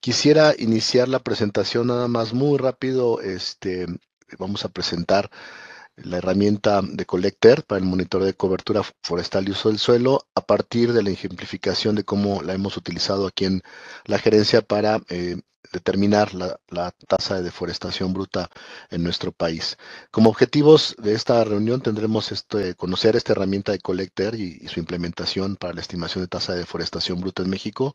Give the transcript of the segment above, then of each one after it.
Quisiera iniciar la presentación nada más muy rápido. Este, vamos a presentar la herramienta de Collector para el monitor de cobertura forestal y uso del suelo a partir de la ejemplificación de cómo la hemos utilizado aquí en la gerencia para eh, determinar la, tasa de deforestación bruta en nuestro país. Como objetivos de esta reunión tendremos este, conocer esta herramienta de Collector y, su implementación para la estimación de tasa de deforestación bruta en México,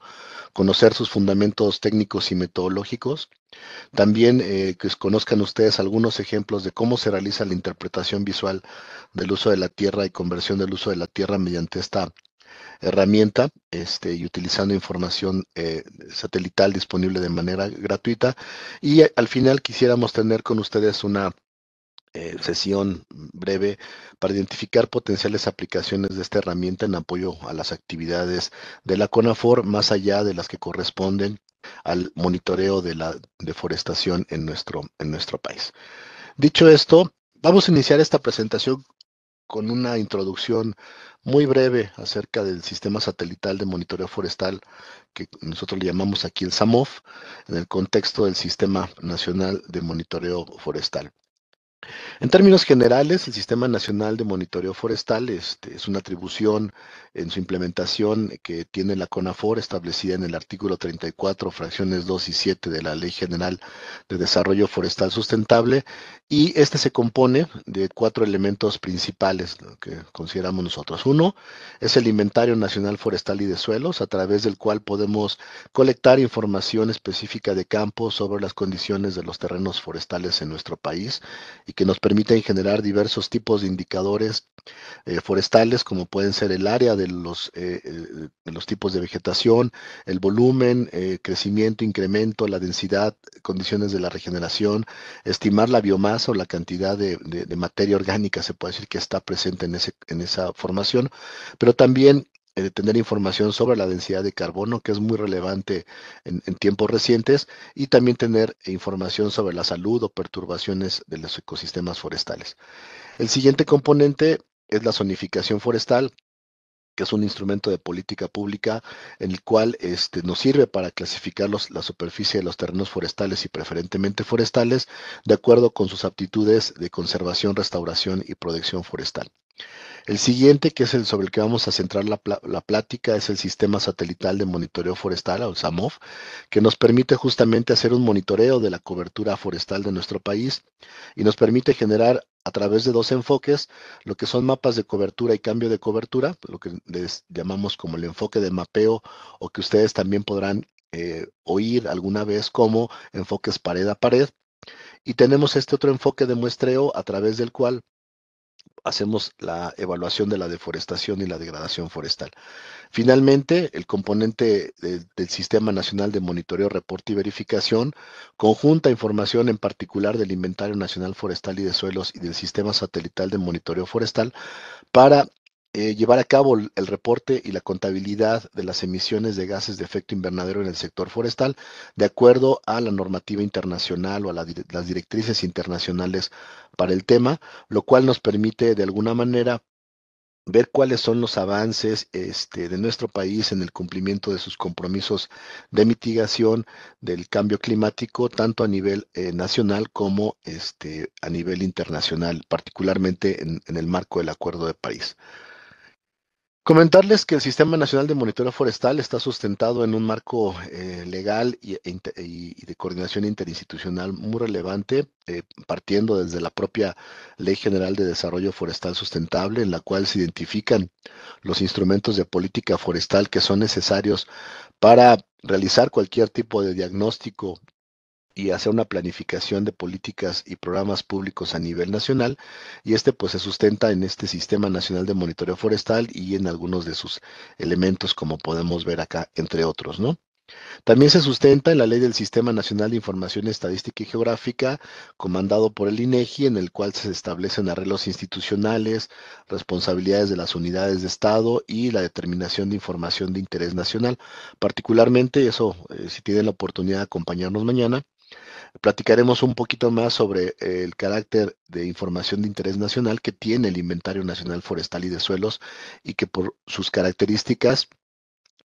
conocer sus fundamentos técnicos y metodológicos, también eh, que conozcan ustedes algunos ejemplos de cómo se realiza la interpretación visual del uso de la tierra y conversión del uso de la tierra mediante esta herramienta este, y utilizando información eh, satelital disponible de manera gratuita. Y al final quisiéramos tener con ustedes una eh, sesión breve para identificar potenciales aplicaciones de esta herramienta en apoyo a las actividades de la CONAFOR, más allá de las que corresponden al monitoreo de la deforestación en nuestro, en nuestro país. Dicho esto, vamos a iniciar esta presentación con una introducción muy breve acerca del sistema satelital de monitoreo forestal que nosotros le llamamos aquí el SAMOF, en el contexto del Sistema Nacional de Monitoreo Forestal. En términos generales, el Sistema Nacional de Monitoreo Forestal este, es una atribución en su implementación que tiene la CONAFOR establecida en el artículo 34, fracciones 2 y 7 de la Ley General de Desarrollo Forestal Sustentable y este se compone de cuatro elementos principales que consideramos nosotros. Uno es el Inventario Nacional Forestal y de Suelos, a través del cual podemos colectar información específica de campo sobre las condiciones de los terrenos forestales en nuestro país y que nos permiten generar diversos tipos de indicadores eh, forestales, como pueden ser el área de los, eh, eh, los tipos de vegetación, el volumen, crecimiento, incremento, la densidad, condiciones de la regeneración, estimar la biomasa o la cantidad de, de materia orgánica, se puede decir que está presente en, ese, en esa formación, pero también eh, tener información sobre la densidad de carbono, que es muy relevante en, tiempos recientes, y también tener información sobre la salud o perturbaciones de los ecosistemas forestales. El siguiente componente es la zonificación forestal que es un instrumento de política pública en el cual este, nos sirve para clasificar la superficie de los terrenos forestales y preferentemente forestales de acuerdo con sus aptitudes de conservación, restauración y protección forestal. El siguiente, que es el sobre el que vamos a centrar la, plática, es el Sistema Satelital de Monitoreo Forestal, o SAMOF, que nos permite justamente hacer un monitoreo de la cobertura forestal de nuestro país y nos permite generar a través de dos enfoques, lo que son mapas de cobertura y cambio de cobertura, lo que les llamamos como el enfoque de mapeo o que ustedes también podrán eh, oír alguna vez como enfoques pared a pared. Y tenemos este otro enfoque de muestreo a través del cual hacemos la evaluación de la deforestación y la degradación forestal. Finalmente, el componente del Sistema Nacional de Monitoreo, Reporte y Verificación conjunta información en particular del Inventario Nacional Forestal y de Suelos y del Sistema Satelital de Monitoreo Forestal para eh, llevar a cabo el, reporte y la contabilidad de las emisiones de gases de efecto invernadero en el sector forestal de acuerdo a la normativa internacional o a las directrices internacionales para el tema, lo cual nos permite de alguna manera ver cuáles son los avances este, de nuestro país en el cumplimiento de sus compromisos de mitigación del cambio climático, tanto a nivel eh, nacional como este, a nivel internacional, particularmente en el marco del Acuerdo de París. Comentarles que el Sistema Nacional de Monitoreo Forestal está sustentado en un marco eh, legal e y, de coordinación interinstitucional muy relevante, eh, partiendo desde la propia Ley General de Desarrollo Forestal Sustentable, en la cual se identifican los instrumentos de política forestal que son necesarios para realizar cualquier tipo de diagnóstico y hacer una planificación de políticas y programas públicos a nivel nacional y este pues se sustenta en este Sistema Nacional de Monitoreo Forestal y en algunos de sus elementos como podemos ver acá entre otros, ¿no? También se sustenta en la ley del Sistema Nacional de Información Estadística y Geográfica, comandado por el INEGI, e en el cual se establecen arreglos institucionales, responsabilidades de las unidades de Estado y la determinación de información de interés nacional. Particularmente, eso, eh, si tienen la oportunidad de acompañarnos mañana, Platicaremos un poquito más sobre eh, el carácter de información de interés nacional que tiene el Inventario Nacional Forestal y de Suelos y que por sus características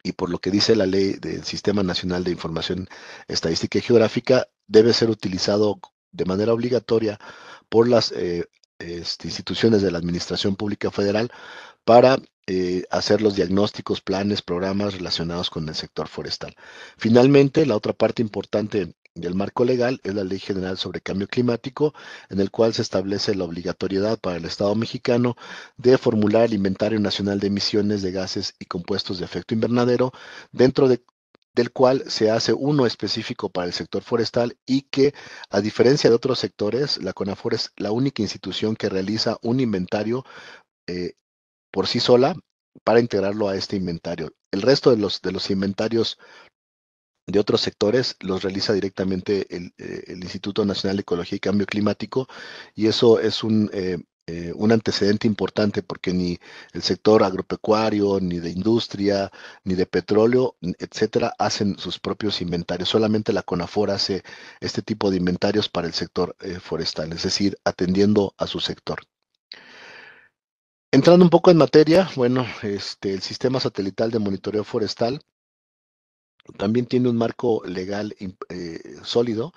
y por lo que dice la ley del Sistema Nacional de Información Estadística y Geográfica, debe ser utilizado de manera obligatoria por las eh, este, instituciones de la Administración Pública Federal para eh, hacer los diagnósticos, planes, programas relacionados con el sector forestal. Finalmente, la otra parte importante el marco legal es la Ley General sobre Cambio Climático, en el cual se establece la obligatoriedad para el Estado mexicano de formular el Inventario Nacional de Emisiones de Gases y Compuestos de Efecto Invernadero, dentro del cual se hace uno específico para el sector forestal y que, a diferencia de otros sectores, la CONAFOR es la única institución que realiza un inventario eh, por sí sola para integrarlo a este inventario. El resto de los, de los inventarios de otros sectores los realiza directamente eh, el, Instituto Nacional de Ecología y Cambio Climático y eso es eh, eh, un, antecedente importante porque ni el sector agropecuario, ni de industria, ni de petróleo, etcétera, hacen sus propios inventarios. Solamente la CONAFOR hace este tipo de inventarios para el sector forestal, es decir, atendiendo a su sector. Entrando un poco en materia, bueno, este, el sistema satelital de monitoreo forestal también tiene un marco legal eh, sólido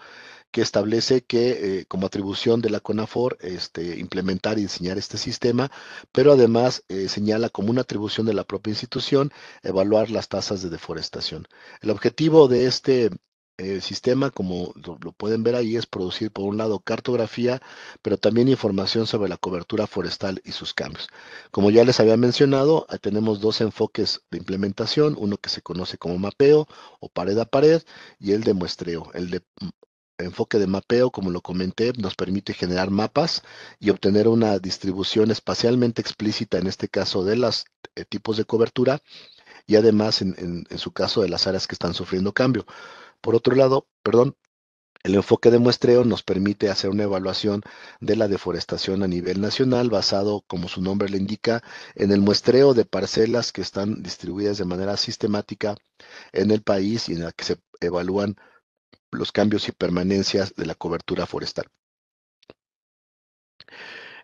que establece que eh, como atribución de la CONAFOR este, implementar y diseñar este sistema, pero además eh, señala como una atribución de la propia institución evaluar las tasas de deforestación. El objetivo de este el sistema, como lo, pueden ver ahí, es producir por un lado cartografía, pero también información sobre la cobertura forestal y sus cambios. Como ya les había mencionado, ah, tenemos dos enfoques de implementación, uno que se conoce como mapeo o pared a pared y el de muestreo. El de mm, enfoque de mapeo, como lo comenté, nos permite generar mapas y obtener una distribución espacialmente explícita, en este caso de los eh, tipos de cobertura y además, en su caso, de las áreas que están sufriendo cambio. Por otro lado, perdón, el enfoque de muestreo nos permite hacer una evaluación de la deforestación a nivel nacional basado, como su nombre le indica, en el muestreo de parcelas que están distribuidas de manera sistemática en el país y en la que se evalúan los cambios y permanencias de la cobertura forestal.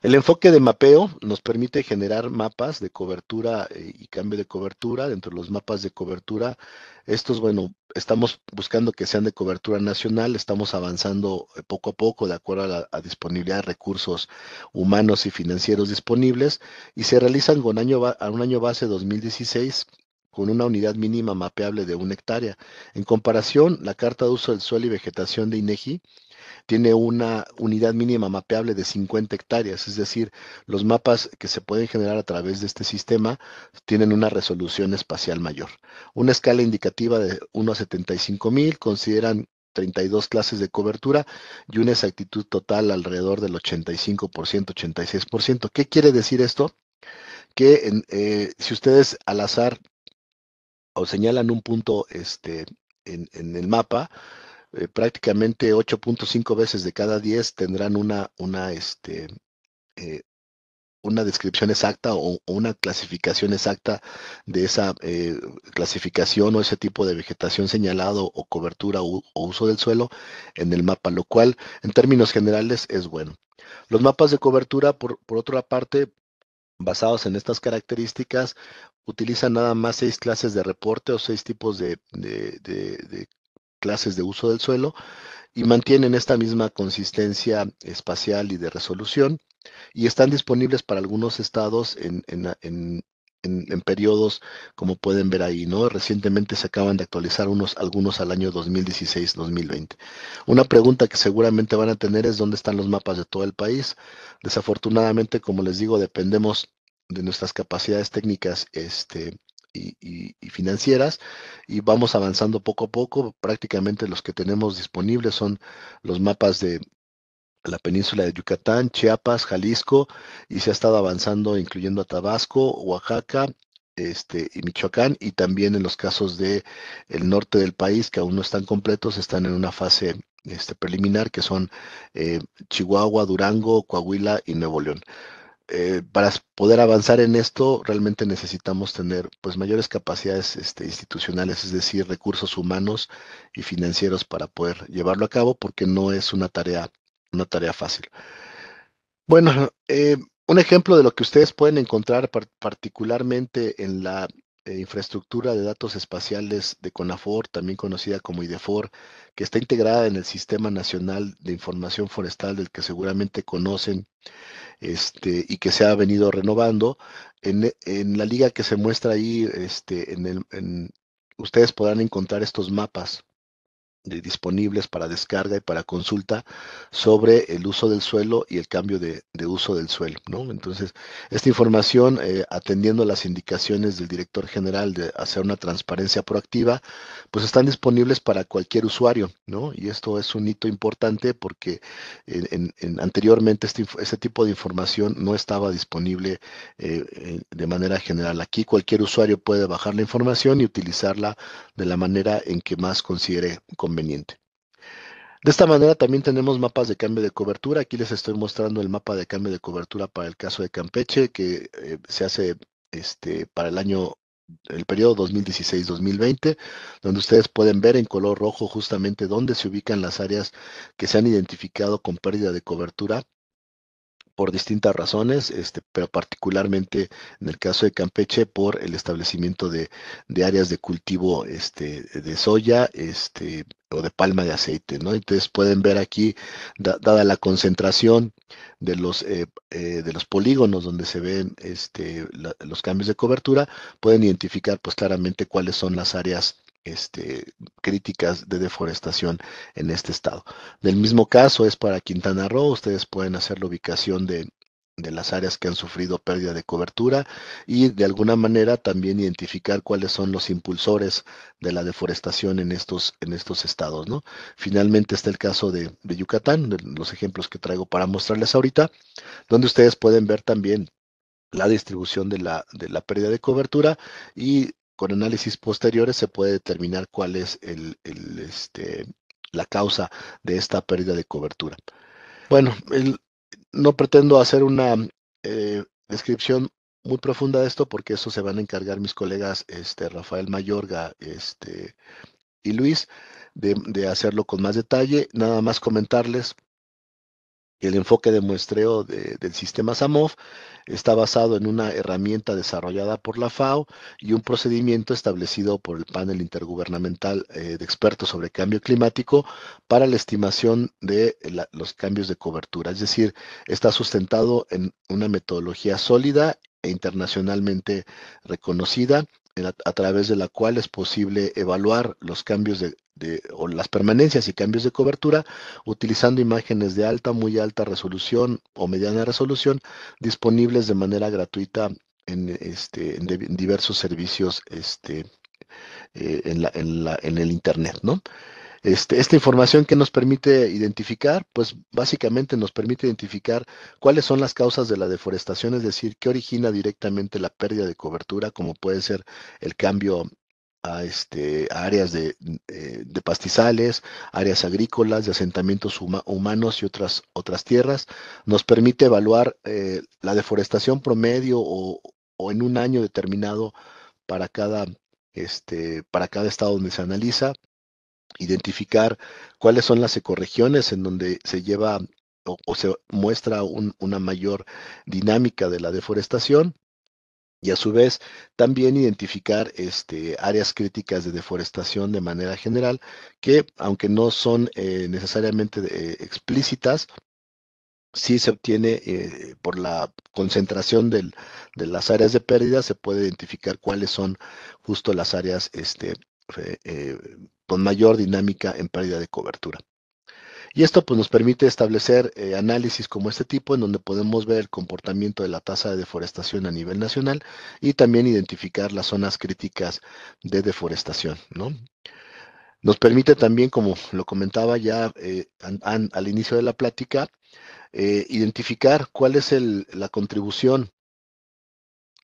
El enfoque de mapeo nos permite generar mapas de cobertura eh, y cambio de cobertura. Dentro de los mapas de cobertura, estos, bueno, estamos buscando que sean de cobertura nacional, estamos avanzando eh, poco a poco de acuerdo a la disponibilidad de recursos humanos y financieros disponibles y se realizan con año, a un año base 2016 con una unidad mínima mapeable de una hectárea. En comparación, la Carta de Uso del Suelo y Vegetación de INEGI tiene una unidad mínima mapeable de 50 hectáreas, es decir, los mapas que se pueden generar a través de este sistema tienen una resolución espacial mayor. Una escala indicativa de 1 a 75 mil, consideran 32 clases de cobertura y una exactitud total alrededor del 85%, 86%. ¿Qué quiere decir esto? Que eh, si ustedes al azar o señalan un punto este, en el mapa, eh, prácticamente 8.5 veces de cada 10 tendrán una, una, este, eh, una descripción exacta o, una clasificación exacta de esa eh, clasificación o ese tipo de vegetación señalado o cobertura o uso del suelo en el mapa, lo cual en términos generales es bueno. Los mapas de cobertura, por, otra parte, basados en estas características, utilizan nada más seis clases de reporte o seis tipos de, de clases de uso del suelo y mantienen esta misma consistencia espacial y de resolución y están disponibles para algunos estados en, periodos como pueden ver ahí, ¿no? Recientemente se acaban de actualizar unos, algunos al año 2016-2020. Una pregunta que seguramente van a tener es dónde están los mapas de todo el país. Desafortunadamente, como les digo, dependemos de nuestras capacidades técnicas este, y, financieras y vamos avanzando poco a poco. Prácticamente los que tenemos disponibles son los mapas de la península de Yucatán, Chiapas, Jalisco y se ha estado avanzando incluyendo a Tabasco, Oaxaca. Este, y Michoacán y también en los casos de el norte del país que aún no están completos están en una fase este, preliminar que son eh, Chihuahua, Durango, Coahuila y Nuevo León. Eh, para poder avanzar en esto realmente necesitamos tener pues mayores capacidades este, institucionales, es decir, recursos humanos y financieros para poder llevarlo a cabo porque no es una tarea, una tarea fácil. Bueno, eh, un ejemplo de lo que ustedes pueden encontrar particularmente en la eh, infraestructura de datos espaciales de CONAFOR, también conocida como IDEFOR, que está integrada en el Sistema Nacional de Información Forestal del que seguramente conocen, este, y que se ha venido renovando. En, la liga que se muestra ahí, este, en, ustedes podrán encontrar estos mapas disponibles para descarga y para consulta sobre el uso del suelo y el cambio de, uso del suelo. ¿no? Entonces, esta información, atendiendo eh, atendiendo las indicaciones del director general de hacer una transparencia proactiva, pues están disponibles para cualquier usuario. ¿no? Y esto es un hito importante porque anteriormente este, este, tipo de información no estaba disponible eh, eh, de manera general. Aquí cualquier usuario puede bajar la información y utilizarla de la manera en que más considere de esta manera también tenemos mapas de cambio de cobertura. Aquí les estoy mostrando el mapa de cambio de cobertura para el caso de Campeche que eh, se hace este, para el año, el periodo 2016-2020, donde ustedes pueden ver en color rojo justamente dónde se ubican las áreas que se han identificado con pérdida de cobertura por distintas razones, este, pero particularmente en el caso de Campeche por el establecimiento de, áreas de cultivo este, de soya este, o de palma de aceite. ¿no? Entonces pueden ver aquí, dada la concentración de los, eh, eh, de los polígonos donde se ven este, los cambios de cobertura, pueden identificar pues, claramente cuáles son las áreas este, críticas de deforestación en este estado. Del mismo caso es para Quintana Roo, ustedes pueden hacer la ubicación de, las áreas que han sufrido pérdida de cobertura y de alguna manera también identificar cuáles son los impulsores de la deforestación en estos, en estos estados. ¿no? Finalmente está el caso de, Yucatán, los ejemplos que traigo para mostrarles ahorita, donde ustedes pueden ver también la distribución de la, de la pérdida de cobertura y con análisis posteriores se puede determinar cuál es este, la causa de esta pérdida de cobertura. Bueno, no pretendo hacer una eh, descripción muy profunda de esto porque eso se van a encargar mis colegas este, Rafael Mayorga este, y Luis de hacerlo con más detalle. Nada más comentarles el enfoque de muestreo del sistema SAMOF está basado en una herramienta desarrollada por la FAO y un procedimiento establecido por el panel intergubernamental eh, de expertos sobre cambio climático para la estimación de los cambios de cobertura. Es decir, está sustentado en una metodología sólida e internacionalmente reconocida a través de la cual es posible evaluar los cambios de, o las permanencias y cambios de cobertura utilizando imágenes de alta, muy alta resolución o mediana resolución disponibles de manera gratuita en, este, diversos servicios este, eh, en, en el Internet, ¿no? Este, esta información que nos permite identificar, pues básicamente nos permite identificar cuáles son las causas de la deforestación, es decir, qué origina directamente la pérdida de cobertura, como puede ser el cambio a, este, áreas eh, de, pastizales, áreas agrícolas, de asentamientos humanos y otras, otras tierras. Nos permite evaluar eh, la deforestación promedio o, en un año determinado para cada, este, para cada estado donde se analiza identificar cuáles son las ecorregiones en donde se lleva o, se muestra una mayor dinámica de la deforestación y a su vez también identificar este, áreas críticas de deforestación de manera general que, aunque no son eh, necesariamente eh, explícitas, sí se obtiene eh, por la concentración de las áreas de pérdida, se puede identificar cuáles son justo las áreas este, con mayor dinámica en pérdida de cobertura. Y esto pues, nos permite establecer eh, análisis como este tipo, en donde podemos ver el comportamiento de la tasa de deforestación a nivel nacional y también identificar las zonas críticas de deforestación. Nos permite también, como lo comentaba ya eh, al inicio de la plática, eh, identificar cuál es la contribución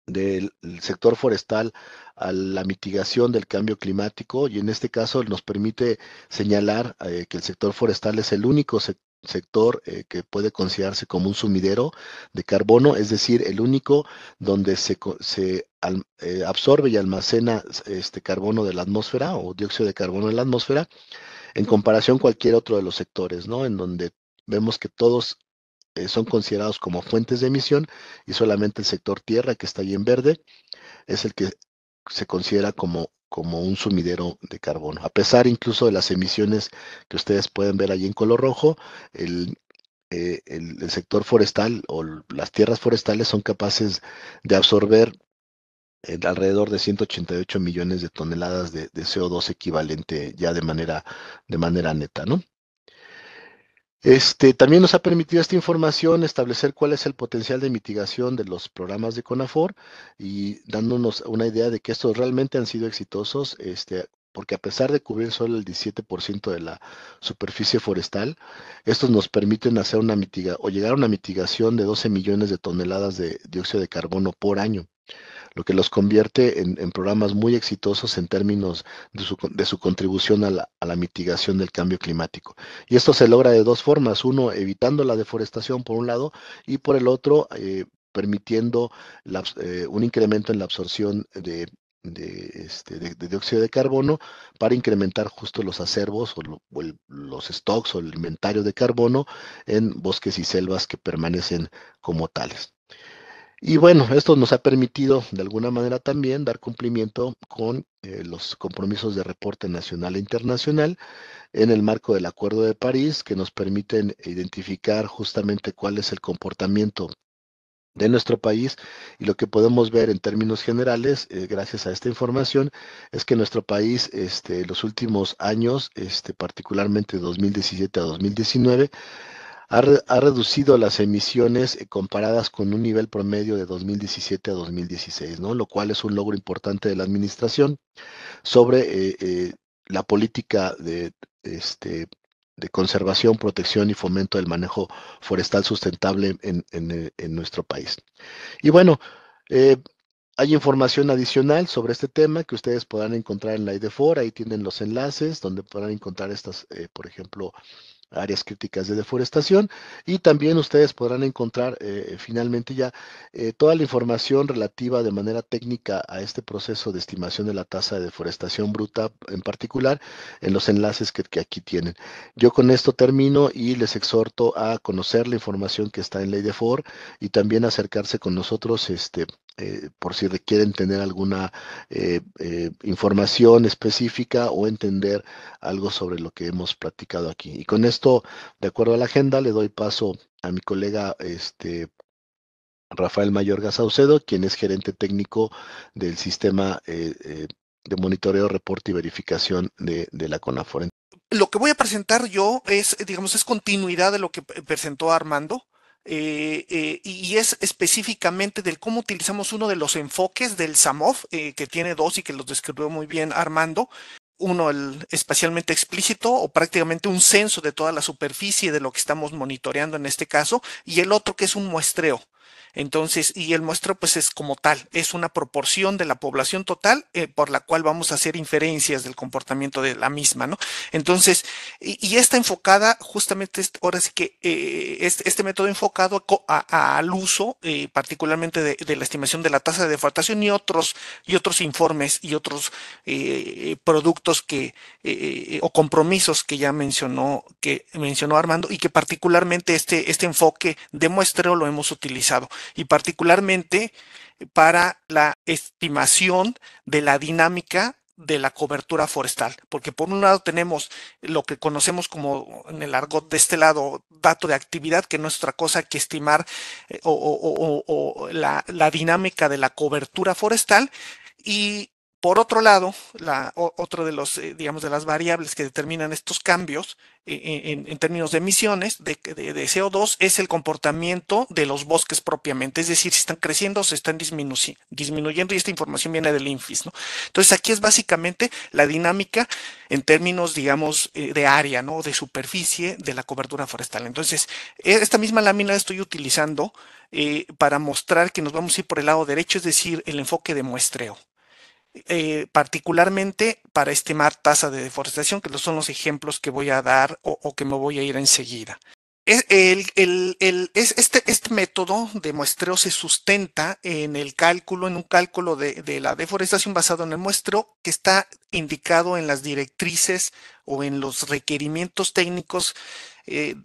del sector forestal a la mitigación del cambio climático y en este caso nos permite señalar eh, que el sector forestal es el único sector eh, que puede considerarse como un sumidero de carbono, es decir, el único donde se, se eh, absorbe y almacena este carbono de la atmósfera o dióxido de carbono en la atmósfera en comparación con cualquier otro de los sectores, ¿no? En donde vemos que todos eh, son considerados como fuentes de emisión y solamente el sector tierra, que está ahí en verde, es el que se considera como, como un sumidero de carbono. A pesar incluso de las emisiones que ustedes pueden ver allí en color rojo, eh, el, el, sector forestal o las tierras forestales son capaces de absorber alrededor de 188 millones de toneladas de, de, CO2 equivalente ya de manera, de manera neta, ¿no? Este, también nos ha permitido esta información establecer cuál es el potencial de mitigación de los programas de CONAFOR y dándonos una idea de que estos realmente han sido exitosos, este, porque a pesar de cubrir solo el 17% de la superficie forestal, estos nos permiten hacer una mitiga o llegar a una mitigación de 12 millones de toneladas de dióxido de carbono por año lo que los convierte en, programas muy exitosos en términos de su, contribución a la, mitigación del cambio climático. Y esto se logra de dos formas, uno, evitando la deforestación por un lado y por el otro, eh, permitiendo eh, un incremento en la absorción este, de, dióxido de carbono para incrementar justo los acervos o, los stocks o el inventario de carbono en bosques y selvas que permanecen como tales. Y bueno, esto nos ha permitido de alguna manera también dar cumplimiento con eh, los compromisos de reporte nacional e internacional en el marco del Acuerdo de París, que nos permiten identificar justamente cuál es el comportamiento de nuestro país y lo que podemos ver en términos generales eh, gracias a esta información es que nuestro país este, los últimos años este particularmente 2017 a 2019 ha, reducido las emisiones eh, comparadas con un nivel promedio de 2017 a 2016, ¿no? Lo cual es un logro importante de la administración sobre eh, eh, la política este, de, conservación, protección y fomento del manejo forestal sustentable en, nuestro país. Y bueno, hay información adicional sobre este tema que ustedes podrán encontrar en la IDEFOR, ahí tienen los enlaces donde podrán encontrar estas, por ejemplo, áreas críticas de deforestación y también ustedes podrán encontrar eh, finalmente ya eh, toda la información relativa de manera técnica a este proceso de estimación de la tasa de deforestación bruta en particular en los enlaces que, aquí tienen. Yo con esto termino y les exhorto a conocer la información que está en Ley de FOR y también acercarse con nosotros este, eh, por si requieren tener alguna información específica o entender algo sobre lo que hemos platicado aquí. Y con esto, de acuerdo a la agenda, le doy paso a mi colega este, Rafael Mayor Saucedo, quien es gerente técnico del sistema eh, eh, de monitoreo, reporte y verificación de, la CONAFORENT. Lo que voy a presentar yo es, digamos, es continuidad de lo que presentó Armando. Eh, y es específicamente del cómo utilizamos uno de los enfoques del SAMOF, que tiene dos y que los describió muy bien Armando, uno, el espacialmente explícito o prácticamente un censo de toda la superficie de lo que estamos monitoreando en este caso, y el otro que es un muestreo. Entonces, y el muestro pues es como tal, es una proporción de la población total eh, por la cual vamos a hacer inferencias del comportamiento de la misma, ¿no? Entonces, y, está enfocada justamente, ahora sí que eh, este, este, método enfocado al uso eh, particularmente de, la estimación de la tasa de defraudación y otros, y otros informes y otros productos que, o compromisos que ya mencionó, que mencionó Armando y que particularmente este, este enfoque de muestreo lo hemos utilizado y particularmente para la estimación de la dinámica de la cobertura forestal, porque por un lado tenemos lo que conocemos como en el argot de este lado dato de actividad, que no es otra cosa que estimar eh, o, la, la dinámica de la cobertura forestal, y por otro lado, la, otro de los, eh, digamos, de las variables que determinan estos cambios eh, eh, en, términos de emisiones de, CO2 es el comportamiento de los bosques propiamente, es decir, si están creciendo o se están disminuyendo, y esta información viene del INFIS, ¿no? Entonces aquí es básicamente la dinámica en términos, digamos, de área, ¿no? De superficie de la cobertura forestal. Entonces, e, esta misma lámina la estoy utilizando para mostrar que nos vamos a ir por el lado derecho, es decir, el enfoque de muestreo. Eh, particularmente para estimar tasa de deforestación, que son los ejemplos que voy a dar o, que me voy a ir enseguida. este, este, método de muestreo se sustenta en el cálculo, en un cálculo de, la deforestación basado en el muestreo que está indicado en las directrices o en los requerimientos técnicos eh,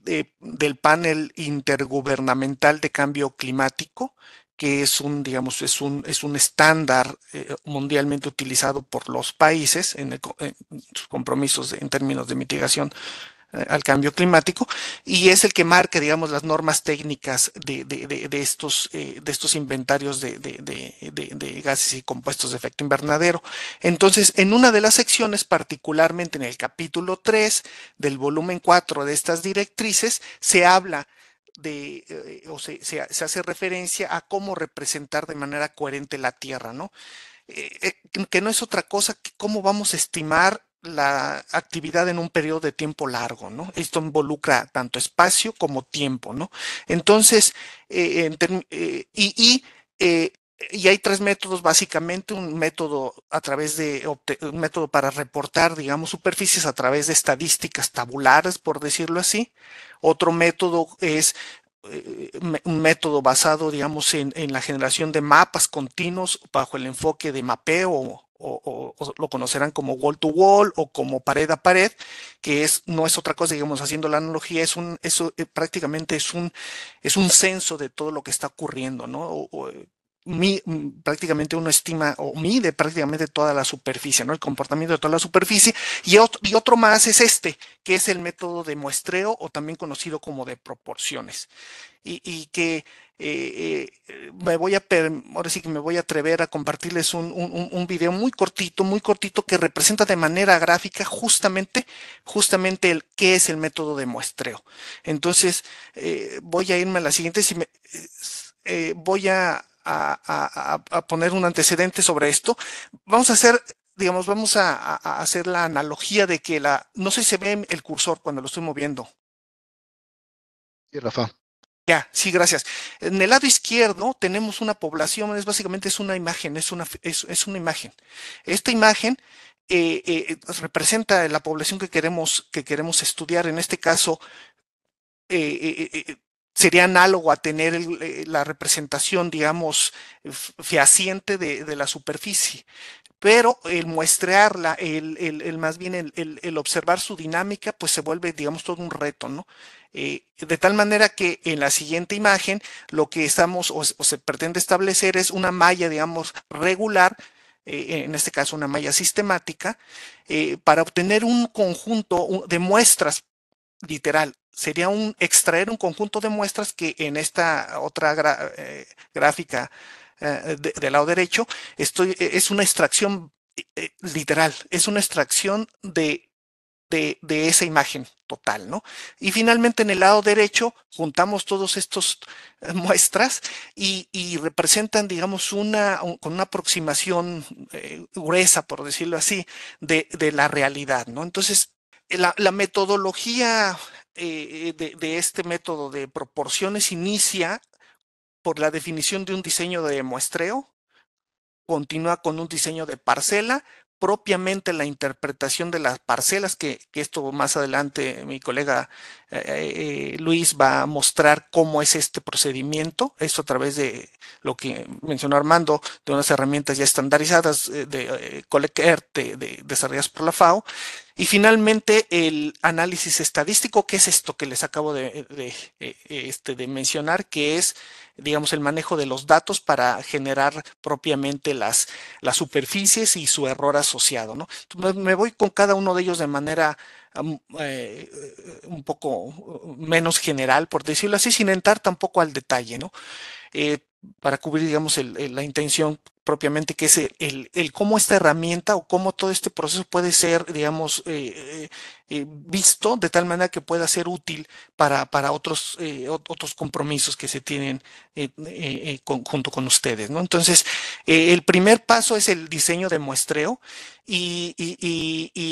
del panel intergubernamental de cambio climático que es un, digamos, es un, es un estándar eh, mundialmente utilizado por los países en, sus compromisos en términos de mitigación eh, al cambio climático y es el que marca, digamos, las normas técnicas de, estos, eh, de estos inventarios de, gases y compuestos de efecto invernadero. Entonces, en una de las secciones, particularmente en el capítulo 3 del volumen 4 de estas directrices, se habla de, eh, eh, o se, se, hace referencia a cómo representar de manera coherente la Tierra, ¿no? Eh, que no es otra cosa que cómo vamos a estimar la actividad en un periodo de tiempo largo, ¿no? Esto involucra tanto espacio como tiempo, ¿no? Entonces, y, y y hay tres métodos, básicamente un método a través de un método para reportar, digamos, superficies a través de estadísticas tabulares, por decirlo así. Otro método es eh, un método basado, digamos, en, la generación de mapas continuos bajo el enfoque de mapeo o, lo conocerán como wall to wall o como pared a pared, que es, no es otra cosa, digamos, haciendo la analogía, es un, eso eh, prácticamente es un, es un censo de todo lo que está ocurriendo, ¿no? Mm, prácticamente uno estima o mide prácticamente toda la superficie, ¿no? El comportamiento de toda la superficie. Y otro, más es este, que es el método de muestreo o también conocido como de proporciones. Y, que eh, eh, me voy a, ahora sí que me voy a atrever a compartirles un, video muy cortito, muy cortito que representa de manera gráfica justamente, justamente el qué es el método de muestreo. Entonces, eh, voy a irme a la siguiente, si me, voy a a, poner un antecedente sobre esto, vamos a hacer, digamos, vamos a, hacer la analogía de que la, no sé si se ve el cursor cuando lo estoy moviendo. Sí, Rafa. Ya, sí, gracias. En el lado izquierdo tenemos una población, es básicamente es una imagen, es una, es, una imagen. Esta imagen eh, eh, representa la población que queremos, que queremos estudiar, en este caso, eh, sería análogo a tener eh, la representación, digamos, fehaciente de, la superficie. Pero el muestrearla, el, el, más bien el, observar su dinámica, pues se vuelve, digamos, todo un reto, ¿no? Eh, de tal manera que en la siguiente imagen lo que estamos o, se pretende establecer es una malla, digamos, regular eh, en este caso una malla sistemática, para obtener un conjunto de muestras literal sería un extraer un conjunto de muestras que en esta otra eh, gráfica eh, del lado derecho esto e, es una extracción eh, literal, es una extracción de, de, esa imagen total, ¿no? Y finalmente en el lado derecho juntamos todos estos muestras y, representan, digamos, una, con una aproximación gruesa, por decirlo así, de, la realidad, ¿no? Entonces, la metodología eh, eh, de este método de proporciones inicia por la definición de un diseño de muestreo, continúa con un diseño de parcela, propiamente la interpretación de las parcelas, que, esto más adelante mi colega eh, eh, Luis va a mostrar cómo es este procedimiento, esto a través de lo que mencionó Armando, de unas herramientas ya estandarizadas eh, de Colecer, de, desarrolladas por la FAO, y finalmente el análisis estadístico, que es esto que les acabo este, de mencionar, que es digamos, el manejo de los datos para generar propiamente las, las superficies y su error asociado, ¿no? me voy con cada uno de ellos de manera eh, un poco uh, menos general, por decirlo así, sin entrar tampoco al detalle, ¿no? Eh, para cubrir, digamos, la intención propiamente, que es el, el, cómo esta herramienta o cómo todo este proceso puede ser, digamos, eh, eh, eh, visto de tal manera que pueda ser útil para, para otros, otros compromisos que se tienen junto con ustedes, Entonces, el primer paso es el diseño de muestreo y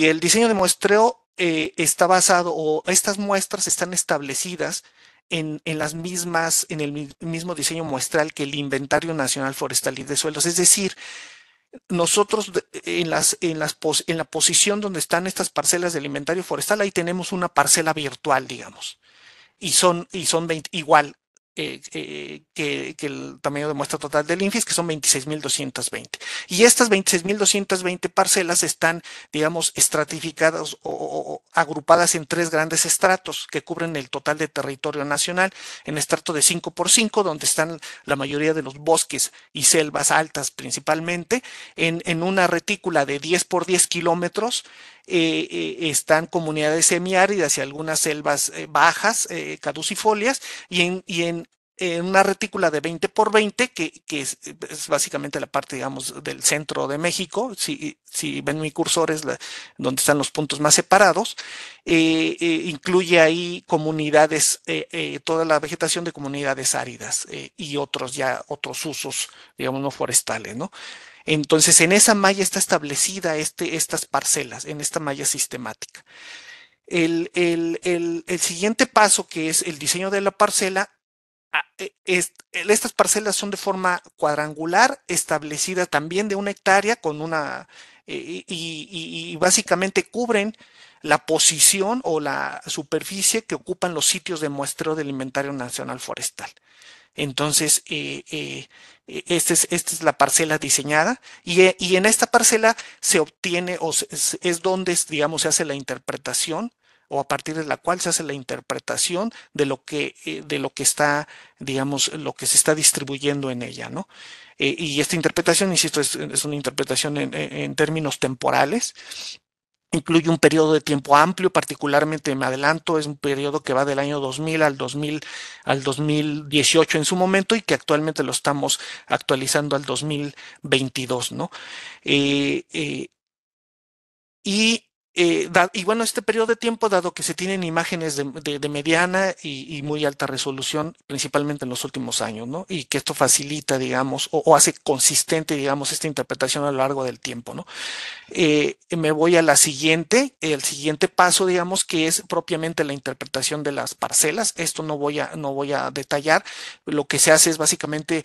el diseño de muestreo está basado o estas muestras están establecidas en, en, las mismas, en el mismo diseño muestral que el Inventario Nacional Forestal y de Suelos. Es decir, nosotros en, las, en, las en la posición donde están estas parcelas del inventario forestal, ahí tenemos una parcela virtual, digamos. Y son, y son igual, eh, que, el tamaño de muestra total del INFIS, que son 26.220. Y estas 26.220 parcelas están, digamos, estratificadas o, agrupadas en tres grandes estratos que cubren el total de territorio nacional, en estrato de 5 por 5, donde están la mayoría de los bosques y selvas altas principalmente, en, en una retícula de 10 por 10 kilómetros, eh, eh, están comunidades semiáridas y algunas selvas eh, bajas, caducifolias, y en, y en, una retícula de 20 por 20, que, que es, básicamente la parte, digamos, del centro de México, si, si ven mi cursor es donde están los puntos más separados, incluye ahí comunidades, toda la vegetación de comunidades áridas y otros ya, otros usos, digamos, no forestales, ¿no? Entonces, en esa malla está establecida este, estas parcelas, en esta malla sistemática. El, siguiente paso, que es el diseño de la parcela, e, estas parcelas son de forma cuadrangular, establecida también de una hectárea con una e, e, y, y, básicamente cubren la posición o la superficie que ocupan los sitios de muestreo del Inventario Nacional Forestal. Entonces, eh, eh, eh, este es, esta es la parcela diseñada y, en esta parcela se obtiene o es, donde, digamos, se hace la interpretación o a partir de la cual se hace la interpretación de lo que, de lo que está, digamos, lo que se está distribuyendo en ella, ¿no? y esta interpretación, insisto, es, es una interpretación en, en términos temporales incluye un periodo de tiempo amplio, particularmente me adelanto, es un periodo que va del año 2000 al 2000 al 2018 en su momento y que actualmente lo estamos actualizando al 2022, ¿no? Eh, eh, y eh, y bueno, este periodo de tiempo, dado que se tienen imágenes de, mediana y, muy alta resolución, principalmente en los últimos años, ¿no? Y que esto facilita, digamos, o, hace consistente, digamos, esta interpretación a lo largo del tiempo, ¿no? Eh, me voy a la siguiente, el siguiente paso, digamos, que es propiamente la interpretación de las parcelas. Esto no voy a, no voy a detallar. Lo que se hace es básicamente,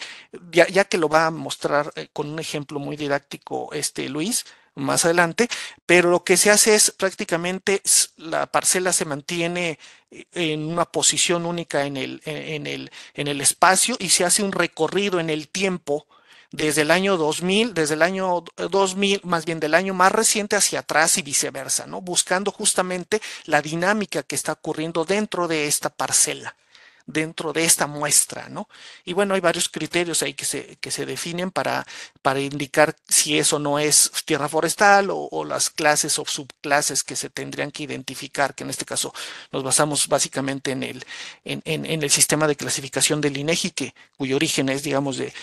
ya, ya que lo va a mostrar eh, con un ejemplo muy didáctico, este Luis, más adelante, pero lo que se hace es prácticamente la parcela se mantiene eh, en una posición única en el, espacio y se hace un recorrido en el tiempo desde el año 2000, desde el año 2000, eh, más bien del año más reciente hacia atrás y viceversa, ¿no? Buscando justamente la dinámica que está ocurriendo dentro de esta parcela dentro de esta muestra, ¿no? Y bueno, hay varios criterios ahí que se, que se definen para, para indicar si eso no es tierra forestal o, las clases o subclases que se tendrían que identificar, que en este caso nos basamos básicamente en el, en, el sistema de clasificación del INEGI, cuyo origen es, digamos, de,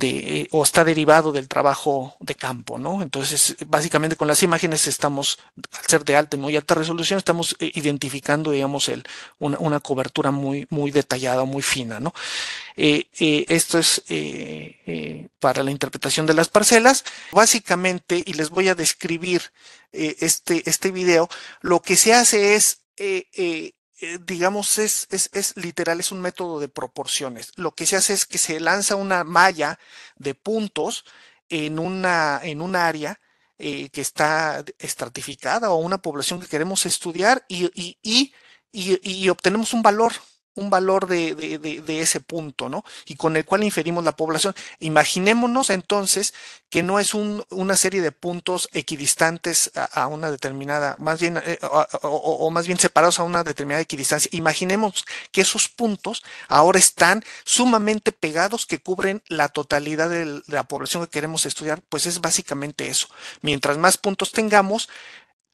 eh, o está derivado del trabajo de campo, ¿no? Entonces, básicamente con las imágenes estamos, al ser de alta y muy alta resolución, estamos eh, identificando, digamos, el, una cobertura muy, muy detallada, muy fina, ¿no? Eh, eh, esto es eh, para la interpretación de las parcelas. Básicamente, y les voy a describir este, este video, lo que se hace es digamos, es, literal, es un método de proporciones. Lo que se hace es que se lanza una malla de puntos en una, en un área que está estratificada o una población que queremos estudiar y y, obtenemos un valor, un valor de, de, ese punto, ¿no? Y con el cual inferimos la población. Imaginémonos entonces que no es un, una serie de puntos equidistantes a, una determinada, más bien, eh, o, más bien separados a una determinada equidistancia. Imaginemos que esos puntos ahora están sumamente pegados que cubren la totalidad de la población que queremos estudiar, pues es básicamente eso. Mientras más puntos tengamos,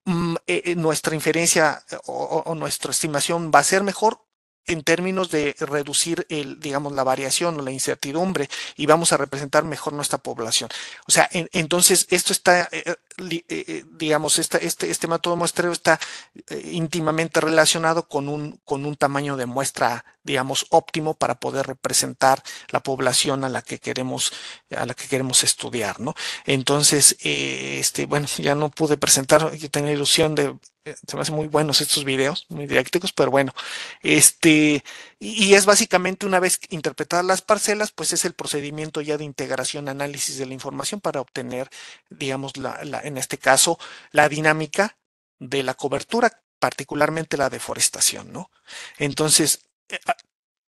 Mm, eh, eh, nuestra inferencia eh, o, nuestra estimación va a ser mejor en términos de reducir el, digamos, la variación o la incertidumbre y vamos a representar mejor nuestra población. O sea, entonces esto está, digamos, esta, este, este método muestreo está íntimamente relacionado con un, con un tamaño de muestra digamos, óptimo para poder representar la población a la que queremos, a la que queremos estudiar, ¿no? Entonces, eh, este, bueno, ya no pude presentar, yo tenía ilusión de, eh, se me hacen muy buenos estos videos, muy didácticos, pero bueno, este, y, es básicamente una vez interpretadas las parcelas, pues es el procedimiento ya de integración, análisis de la información para obtener, digamos, la, la, en este caso, la dinámica de la cobertura particularmente la deforestación, ¿no? Entonces, eh,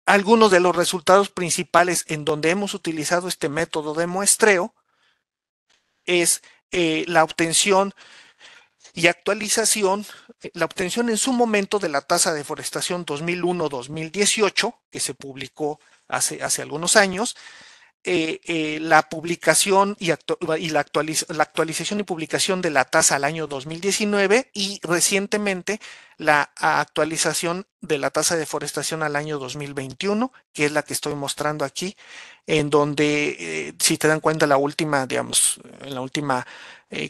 algunos de los resultados principales en donde hemos utilizado este método de muestreo es eh, la obtención y actualización, eh, la obtención en su momento de la tasa de deforestación 2001-2018, que se publicó hace, hace algunos años, eh, eh, la publicación y, la, actualización y publicación de la tasa al año 2019 y recientemente la actualización de la tasa de deforestación al año 2021, que es la que estoy mostrando aquí, en donde, eh, si te dan cuenta, la última, digamos, en la última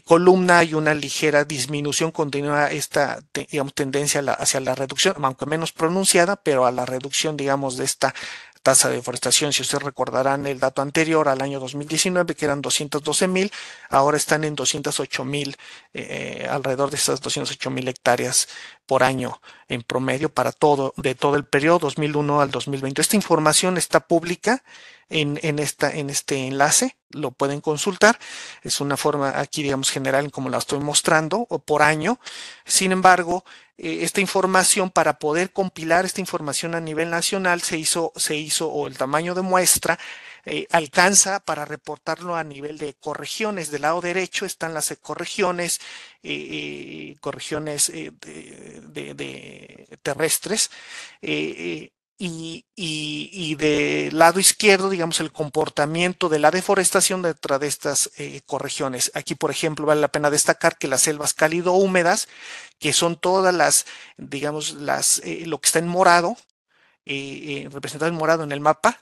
columna hay una ligera disminución, continua esta, tendencia hacia la reducción, aunque menos pronunciada, pero a la reducción, digamos, de esta tasa de deforestación, si ustedes recordarán el dato anterior al año 2019, que eran 212 mil, ahora están en 208 mil, eh, alrededor de esas 208 mil hectáreas por año en promedio para todo, de todo el periodo 2001 al 2020. Esta información está pública en, esta, en este enlace, lo pueden consultar. Es una forma aquí, digamos, general como la estoy mostrando, o por año. Sin embargo, eh, esta información para poder compilar esta información a nivel nacional se hizo, se hizo o el tamaño de muestra eh, alcanza para reportarlo a nivel de ecorregiones. Del lado derecho están las ecorregiones, eh, eh, corregiones de terrestres y, del lado izquierdo, digamos, el comportamiento de la deforestación detrás de estas eh, corregiones. Aquí, por ejemplo, vale la pena destacar que las selvas cálido-húmedas, que son todas las, digamos, las, eh, lo que está en morado, eh, representado en morado en el mapa,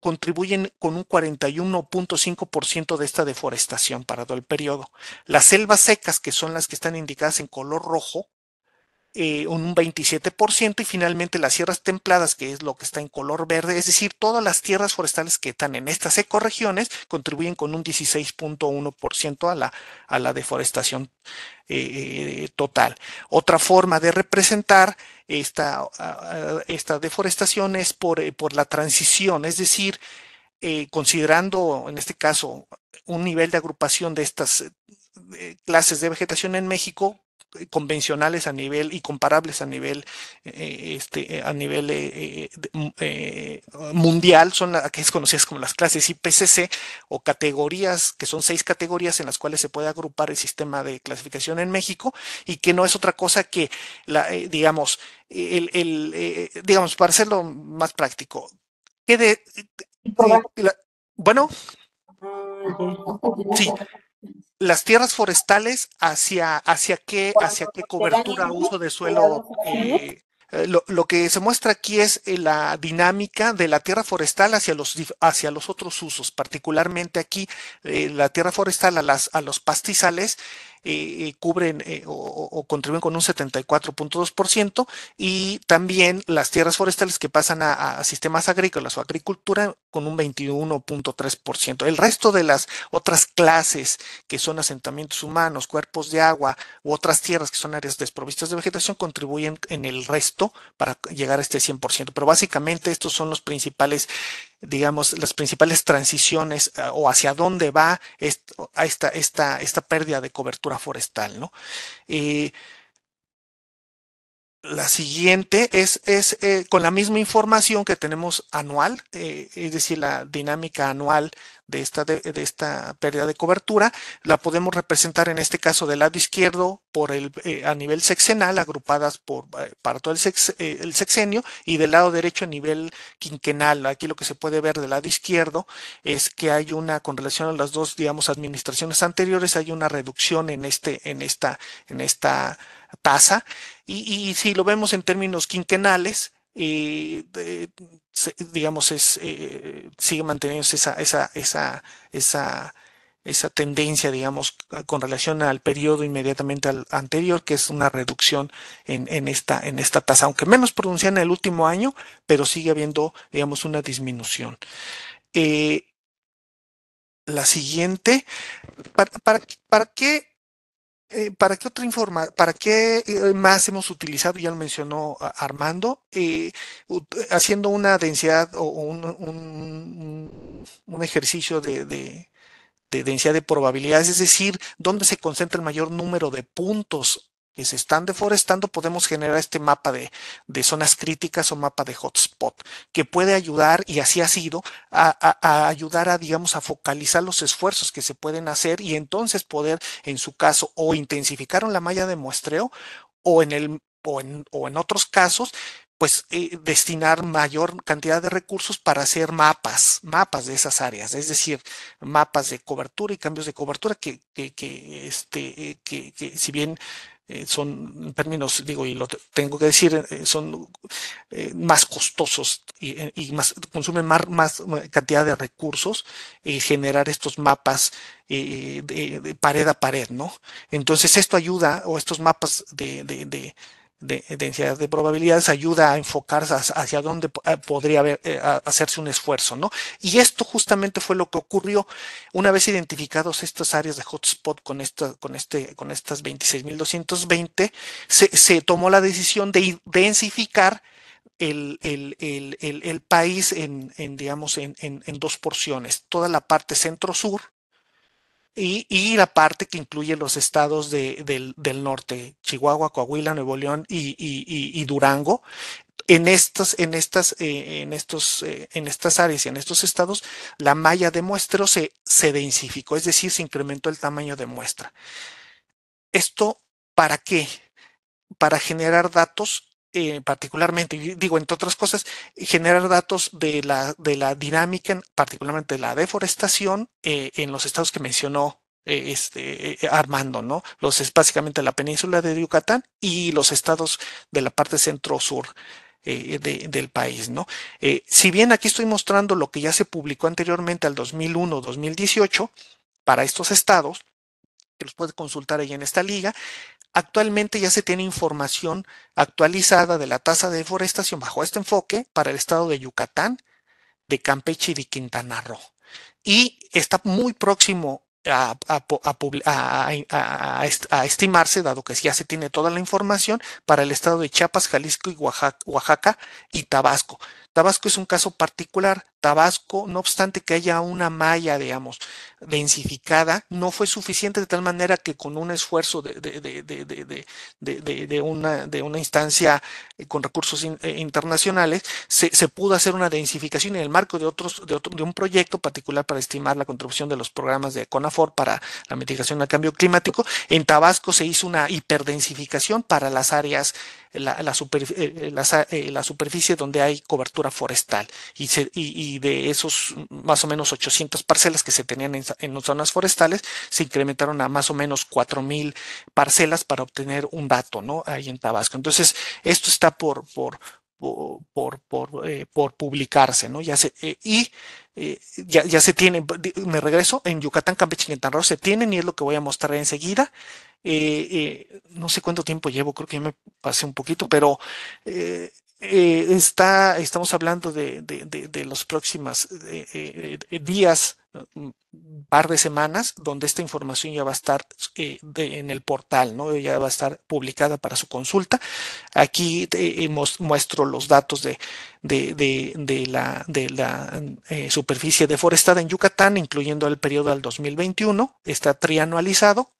contribuyen con un 41.5% de esta deforestación para todo el periodo. Las selvas secas, que son las que están indicadas en color rojo, eh, un 27% y finalmente las sierras templadas, que es lo que está en color verde, es decir, todas las tierras forestales que están en estas ecoregiones contribuyen con un 16.1% a la, a la deforestación eh, eh, total. Otra forma de representar esta, deforestación es por, la transición, es decir, considerando en este caso un nivel de agrupación de estas clases de vegetación en México convencionales a nivel y comparables a nivel, eh, este, a nivel eh, eh, mm, mundial son las que es conocidas como las clases IPCC o categorías, que son seis categorías en las cuales se puede agrupar el sistema de clasificación en México y que no es otra cosa que, la, digamos, el, el digamos, para hacerlo más práctico, que de, bueno, ah, sí, las tierras forestales hacia, hacia qué, hacia qué cobertura, uso de suelo. Eh, eh, lo, que se muestra aquí es eh, la dinámica de la tierra forestal hacia los, hacia los otros usos, particularmente aquí la tierra forestal a, las, a los pastizales cubren o, contribuyen con un 74.2% y también las tierras forestales que pasan a, a sistemas agrícolas o agricultura con un 21.3%. El resto de las otras clases que son asentamientos humanos, cuerpos de agua u otras tierras que son áreas desprovistas de vegetación contribuyen en el resto para llegar a este 100%. Pero básicamente estos son los principales digamos, las principales transiciones eh, o hacia dónde va esta, esta, esta, pérdida de cobertura forestal, ¿no? Eh, la siguiente es, es eh, con la misma información que tenemos anual, eh, es decir, la dinámica anual de esta, de, esta, pérdida de cobertura, la podemos representar en este caso del lado izquierdo por el, eh, a nivel sexenal, agrupadas por, para todo el, el, sexenio, y del lado derecho a nivel quinquenal. Aquí lo que se puede ver del lado izquierdo es que hay una, con relación a las dos, digamos, administraciones anteriores, hay una reducción en, este, en esta, en esta tasa. Y, si lo vemos en términos quinquenales, eh, digamos, es, eh, sigue manteniendo esa, esa, esa, esa, esa tendencia, digamos, con relación al periodo inmediatamente anterior, que es una reducción en, en, esta, en esta tasa, aunque menos pronunciada en el último año, pero sigue habiendo, digamos, una disminución. Eh, la siguiente, ¿para, para, para qué eh, ¿Para qué otra informa ¿Para qué eh, más hemos utilizado? Ya lo mencionó Armando, eh, haciendo una densidad o un, ejercicio de densidad de probabilidades, es decir, dónde se concentra el mayor número de puntos que se están deforestando, podemos generar este mapa de, zonas críticas o mapa de hotspot, que puede ayudar, y así ha sido, a, ayudar a, digamos, a focalizar los esfuerzos que se pueden hacer y entonces poder, en su caso, o intensificar la malla de muestreo o en, el, o en, otros casos, pues eh, destinar mayor cantidad de recursos para hacer mapas, mapas de esas áreas, es decir, mapas de cobertura y cambios de cobertura que, este, eh, que, que si bien eh, son términos, digo, y lo tengo que decir, eh, son eh, más costosos y, más consumen más, más cantidad de recursos y generar estos mapas de, pared a pared, ¿no? Entonces esto ayuda, o estos mapas de de, densidad de probabilidades ayuda a enfocarse hacia dónde eh, podría eh, hacerse un esfuerzo, ¿no? Y esto justamente fue lo que ocurrió una vez identificados estas áreas de hotspot con, esta, con, este, con estas 26.220, se, se tomó la decisión de densificar el, el, país en, digamos, en, dos porciones, toda la parte centro-sur y, la parte que incluye los estados del, norte, Chihuahua, Coahuila, Nuevo León y, Durango. En estas, en estas, eh, en estos, eh, en estas áreas y en estos estados, la malla de muestreo se, se densificó, es decir, se incrementó el tamaño de muestra. ¿Esto para qué? Para generar datos eh, particularmente, digo, entre otras cosas, generar datos de la, de la dinámica, particularmente de la deforestación eh, en los estados que mencionó eh, este, Armando, ¿no? Los es básicamente la península de Yucatán y los estados de la parte centro-sur. del país, ¿no? si bien aquí estoy mostrando lo que ya se publicó anteriormente al 2001-2018 para estos estados, que los puede consultar ahí en esta liga. Actualmente ya se tiene información actualizada de la tasa de deforestación bajo este enfoque para el estado de Yucatán, de Campeche y de Quintana Roo. Y está muy próximo a, estimarse, dado que ya se tiene toda la información, para el estado de Chiapas, Jalisco y Oaxaca y Tabasco. Tabasco es un caso particular. Tabasco, no obstante que haya una malla, digamos, densificada, no fue suficiente de tal manera que con un esfuerzo de, una, instancia eh, con recursos eh, internacionales, se, pudo hacer una densificación en el marco de, otros, de, de un proyecto particular para estimar la contribución de los programas de CONAFOR para la mitigación del cambio climático. En Tabasco se hizo una hiperdensificación para las áreas la, eh, eh, eh, la, superficie donde hay cobertura forestal y, y, de esos más o menos 800 parcelas que se tenían en, zonas forestales, se incrementaron a más o menos 4.000 parcelas para obtener un dato, ¿no? Ahí en Tabasco. Entonces, esto está por, por, por, por, publicarse, ¿no? Ya y ya, se tiene, me regreso, en Yucatán, Campeche y Quintana se tienen y es lo que voy a mostrar enseguida. Eh, eh, no sé cuánto tiempo llevo, creo que ya me pasé un poquito, pero eh, está, estamos hablando de, los próximos días, par de semanas donde esta información ya va a estar en el portal, ¿no? ya va a estar publicada para su consulta. Aquí hemos muestro los datos de, de, de la, superficie deforestada en Yucatán, incluyendo el periodo al 2021, está trianualizado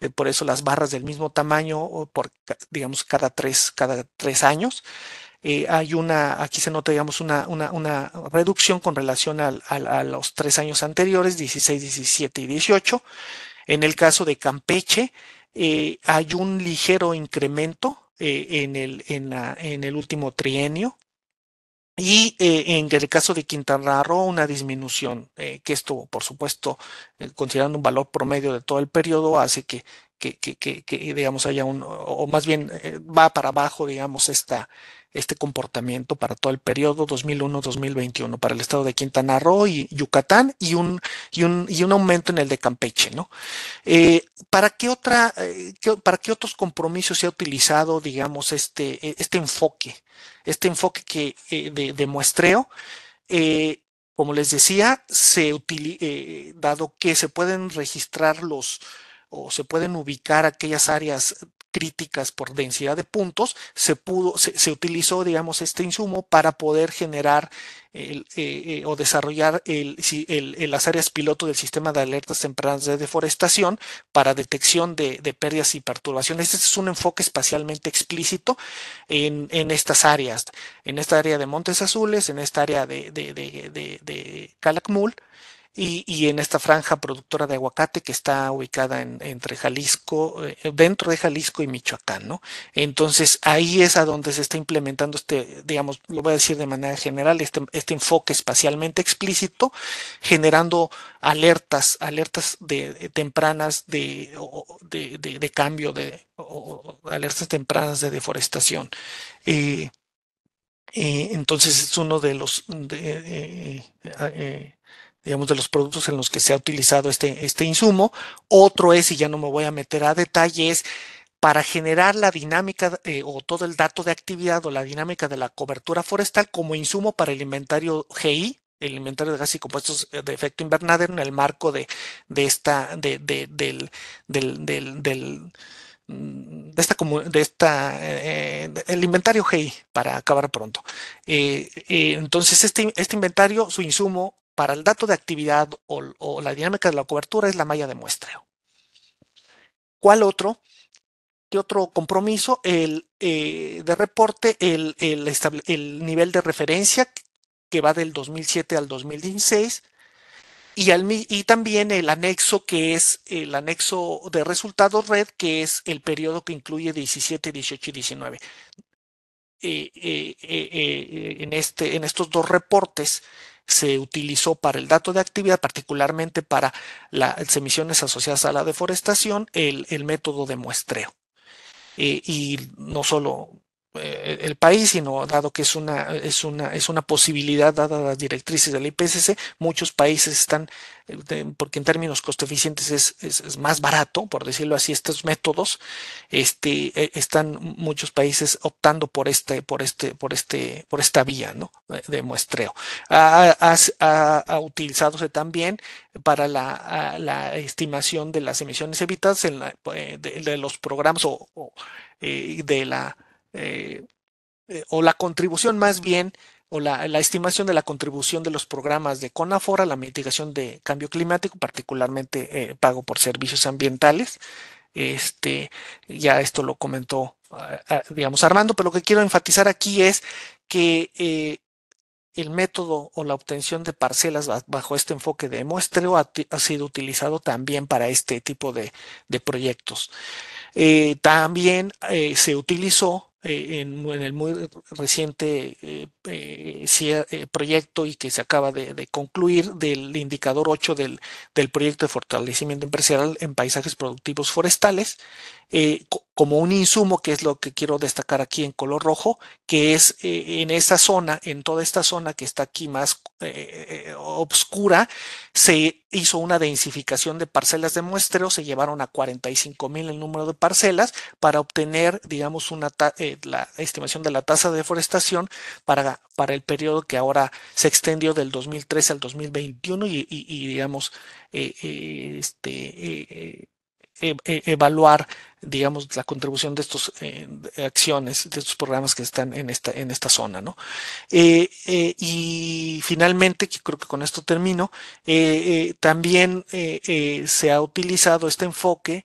eh, por eso las barras del mismo tamaño, por, digamos, cada tres, cada años. Eh, hay una, aquí se nota, digamos, una, una, reducción con relación a los tres años anteriores, 16, 17 y 18. En el caso de Campeche, eh, hay un ligero incremento en, en, el último trienio, y eh, en el caso de Quintana Roo, una disminución, eh, que esto, por supuesto, eh, considerando un valor promedio de todo el periodo, hace que que, digamos haya un, o más bien eh, va para abajo, digamos, esta, este comportamiento para todo el periodo 2001-2021, para el estado de Quintana Roo y Yucatán y un, y y un aumento en el de Campeche, ¿no? Eh, ¿para, qué otra, eh, ¿Para qué otros compromisos se ha utilizado, digamos, este, e, este enfoque, este enfoque que, de, muestreo? como les decía, se dado que se pueden registrar los, o se pueden ubicar aquellas áreas críticas por densidad de puntos, se pudo, se, se utilizó, digamos, este insumo para poder generar el, eh, eh, o desarrollar el, el, las áreas piloto del sistema de alertas tempranas de deforestación para detección de, pérdidas y perturbaciones. Este es un enfoque espacialmente explícito en, en, estas áreas, en esta área de Montes Azules, en esta área de, de, de Calakmul y, en esta franja productora de aguacate que está ubicada entre Jalisco, eh, dentro de Jalisco y Michoacán, ¿no? Entonces ahí es a donde se está implementando este, digamos, lo voy a decir de manera general, este, este enfoque espacialmente explícito, generando alertas, alertas de, tempranas de, de, cambio, de alertas tempranas de deforestación. Eh, eh, entonces es uno de los digamos, de los productos en los que se ha utilizado este, este insumo. Otro es, y ya no me voy a meter a detalles, para generar la dinámica eh, o todo el dato de actividad o la dinámica de la cobertura forestal como insumo para el inventario GI, el inventario de gases y compuestos eh, de efecto invernadero en el marco de, esta, de, de, del, del, mm, de esta, de esta eh, el inventario GI para acabar pronto. entonces, este, este inventario, su insumo para el dato de actividad o, la dinámica de la cobertura es la malla de muestreo. ¿Cuál otro? ¿Qué otro compromiso? El eh, de reporte, el, nivel de referencia que va del 2007 al 2016 y, y también el anexo que es el anexo de resultados red, que es el periodo que incluye 17, 18 y 19. Eh, eh, este, en estos dos reportes se utilizó para el dato de actividad, particularmente para las emisiones asociadas a la deforestación, el, método de muestreo. Eh, y no solo eh, el país, sino dado que es una, es, una, es una posibilidad dada las directrices del IPCC, muchos países están, eh, porque en términos costo eficientes es, más barato, por decirlo así, estos métodos, este, eh, están muchos países optando por este, por este, por este, por esta vía ¿no? de, muestreo. Ha, ha, también para la, estimación de las emisiones evitadas en de, los programas o de la eh, eh, o la contribución más bien, o la, estimación de la contribución de los programas de CONAFOR a la mitigación de cambio climático, particularmente eh, pago por servicios ambientales. Este, ya esto lo comentó, ah, ah, digamos, Armando, pero lo que quiero enfatizar aquí es que el método o la obtención de parcelas bajo este enfoque de muestreo ha, sido utilizado también para este tipo de, proyectos. también se utilizó eh, en, el muy reciente eh, eh, proyecto y que se acaba de, concluir del indicador 8 del, del proyecto de fortalecimiento empresarial en paisajes productivos forestales, como un insumo, que es lo que quiero destacar aquí en color rojo, que es eh, en esa zona, en toda esta zona que está aquí más eh, eh, obscura, se hizo una densificación de parcelas de muestreo, se llevaron a 45 mil el número de parcelas para obtener, digamos, una la estimación de la tasa de deforestación para, para el periodo que ahora se extendió del 2013 al 2021 y, y digamos, este e, e, evaluar, digamos, la contribución de estas eh, acciones, de estos programas que están en esta, en esta zona, ¿no? Eh, eh, y finalmente, que creo que con esto termino, también se ha utilizado este enfoque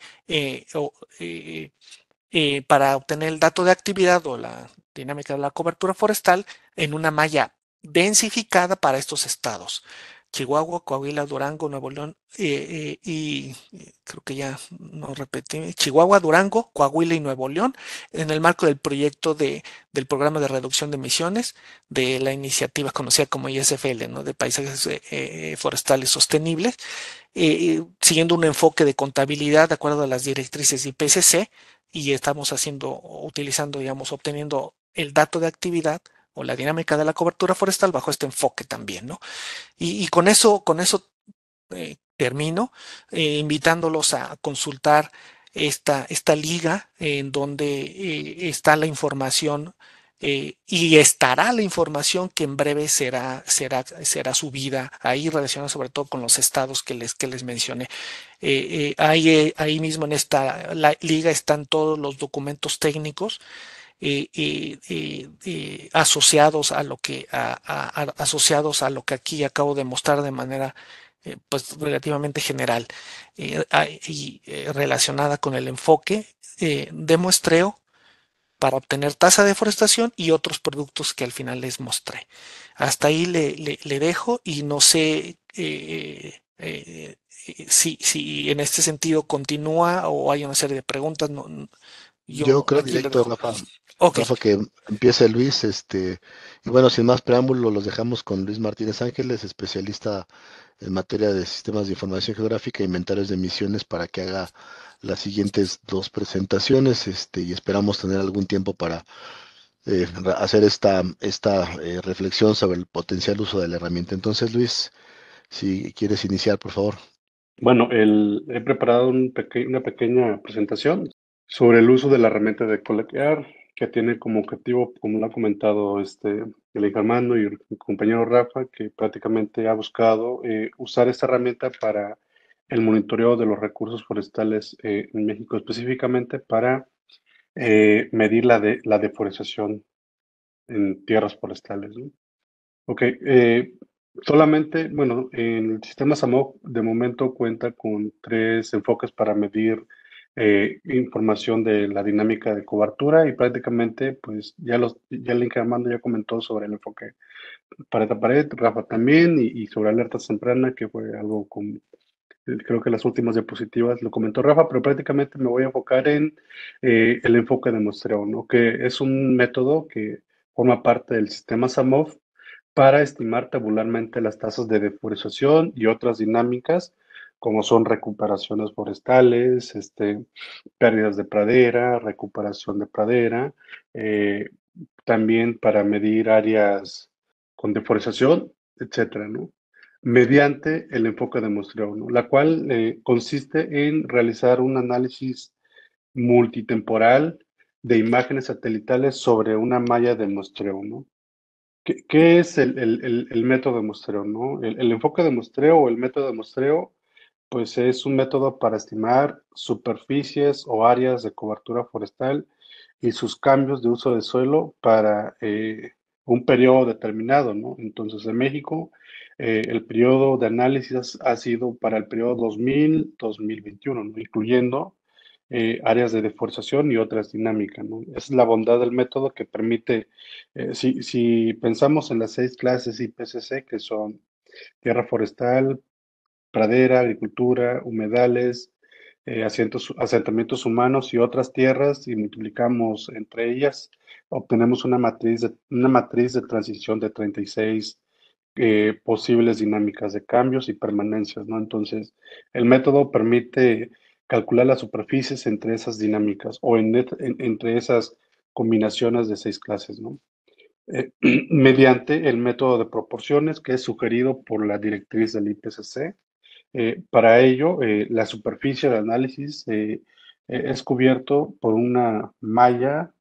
para obtener el dato de actividad o la dinámica de la cobertura forestal en una malla densificada para estos estados. Chihuahua, Coahuila, Durango, Nuevo León eh, eh, y eh, creo que ya no repetí, Chihuahua, Durango, Coahuila y Nuevo León, en el marco del proyecto de, del programa de reducción de emisiones de la iniciativa conocida como ISFL, ¿no? de paisajes forestales sostenibles, siguiendo un enfoque de contabilidad de acuerdo a las directrices IPCC y estamos haciendo, utilizando, digamos, obteniendo el dato de actividad la dinámica de la cobertura forestal bajo este enfoque también, ¿no? Y, con eso, con eso eh, termino, eh, invitándolos a consultar esta, esta liga en donde eh, está la información y estará la información que en breve será, será, será subida ahí relacionada sobre todo con los estados que les, que les mencioné. ahí, mismo en esta la liga están todos los documentos técnicos eh, eh, eh, asociados a lo que asociados a lo que aquí acabo de mostrar de manera pues relativamente general y relacionada con el enfoque de muestreo para obtener tasa de deforestación y otros productos que al final les mostré. Hasta ahí le, dejo y no sé si, en este sentido continúa o hay una serie de preguntas. yo, creo, que... Okay. que empiece Luis, este, y bueno, sin más preámbulo, los dejamos con Luis Martínez Ángeles, especialista en materia de sistemas de información geográfica e inventarios de misiones, para que haga las siguientes dos presentaciones, este, y esperamos tener algún tiempo para eh, hacer esta, esta eh, reflexión sobre el potencial uso de la herramienta. Entonces, Luis, si quieres iniciar, por favor. Bueno, he preparado un una pequeña presentación sobre el uso de la herramienta de colectar que tiene como objetivo, como lo ha comentado este, el y el compañero Rafa, que prácticamente ha buscado eh, usar esta herramienta para el monitoreo de los recursos forestales eh, en México, específicamente para eh, medir la, la deforestación en tierras forestales. Ok, solamente, bueno, el sistema SAMOC de momento cuenta con tres enfoques para medir eh, información de la dinámica de cobertura y prácticamente, pues ya los, ya el Armando ya comentó sobre el enfoque pared a pared, Rafa también, y, sobre alerta temprana, que fue algo con, eh, creo que las últimas diapositivas lo comentó Rafa, pero prácticamente me voy a enfocar en eh, el enfoque de muestreo, que es un método que forma parte del sistema SAMOV para estimar tabularmente las tasas de deforestación y otras dinámicas como son recuperaciones forestales, este, pérdidas de pradera, recuperación de pradera, eh, también para medir áreas con deforestación, etcétera, ¿no? mediante el enfoque de muestreo, ¿no? la cual eh, consiste en realizar un análisis multitemporal de imágenes satelitales sobre una malla de muestreo. ¿no? ¿Qué, es el, el, método de muestreo? ¿no? El, enfoque de muestreo o el método de muestreo pues es un método para estimar superficies o áreas de cobertura forestal y sus cambios de uso de suelo para eh, un periodo determinado, ¿no? Entonces, en México, eh, el periodo de análisis ha sido para el periodo 2000-2021, ¿no? incluyendo eh, áreas de deforestación y otras dinámicas. ¿no? Es la bondad del método que permite, si, si, pensamos en las seis clases IPCC, que son tierra forestal, pradera, agricultura, humedales, eh, asentamientos humanos y otras tierras y multiplicamos entre ellas, obtenemos una matriz de, una matriz de transición de 36 eh, posibles dinámicas de cambios y permanencias, ¿no? Entonces, el método permite calcular las superficies entre esas dinámicas o entre esas combinaciones de seis clases, ¿no? Eh, mediante el método de proporciones que es sugerido por la directriz del IPCC eh, para ello, eh, la superficie de análisis eh, es cubierta por una malla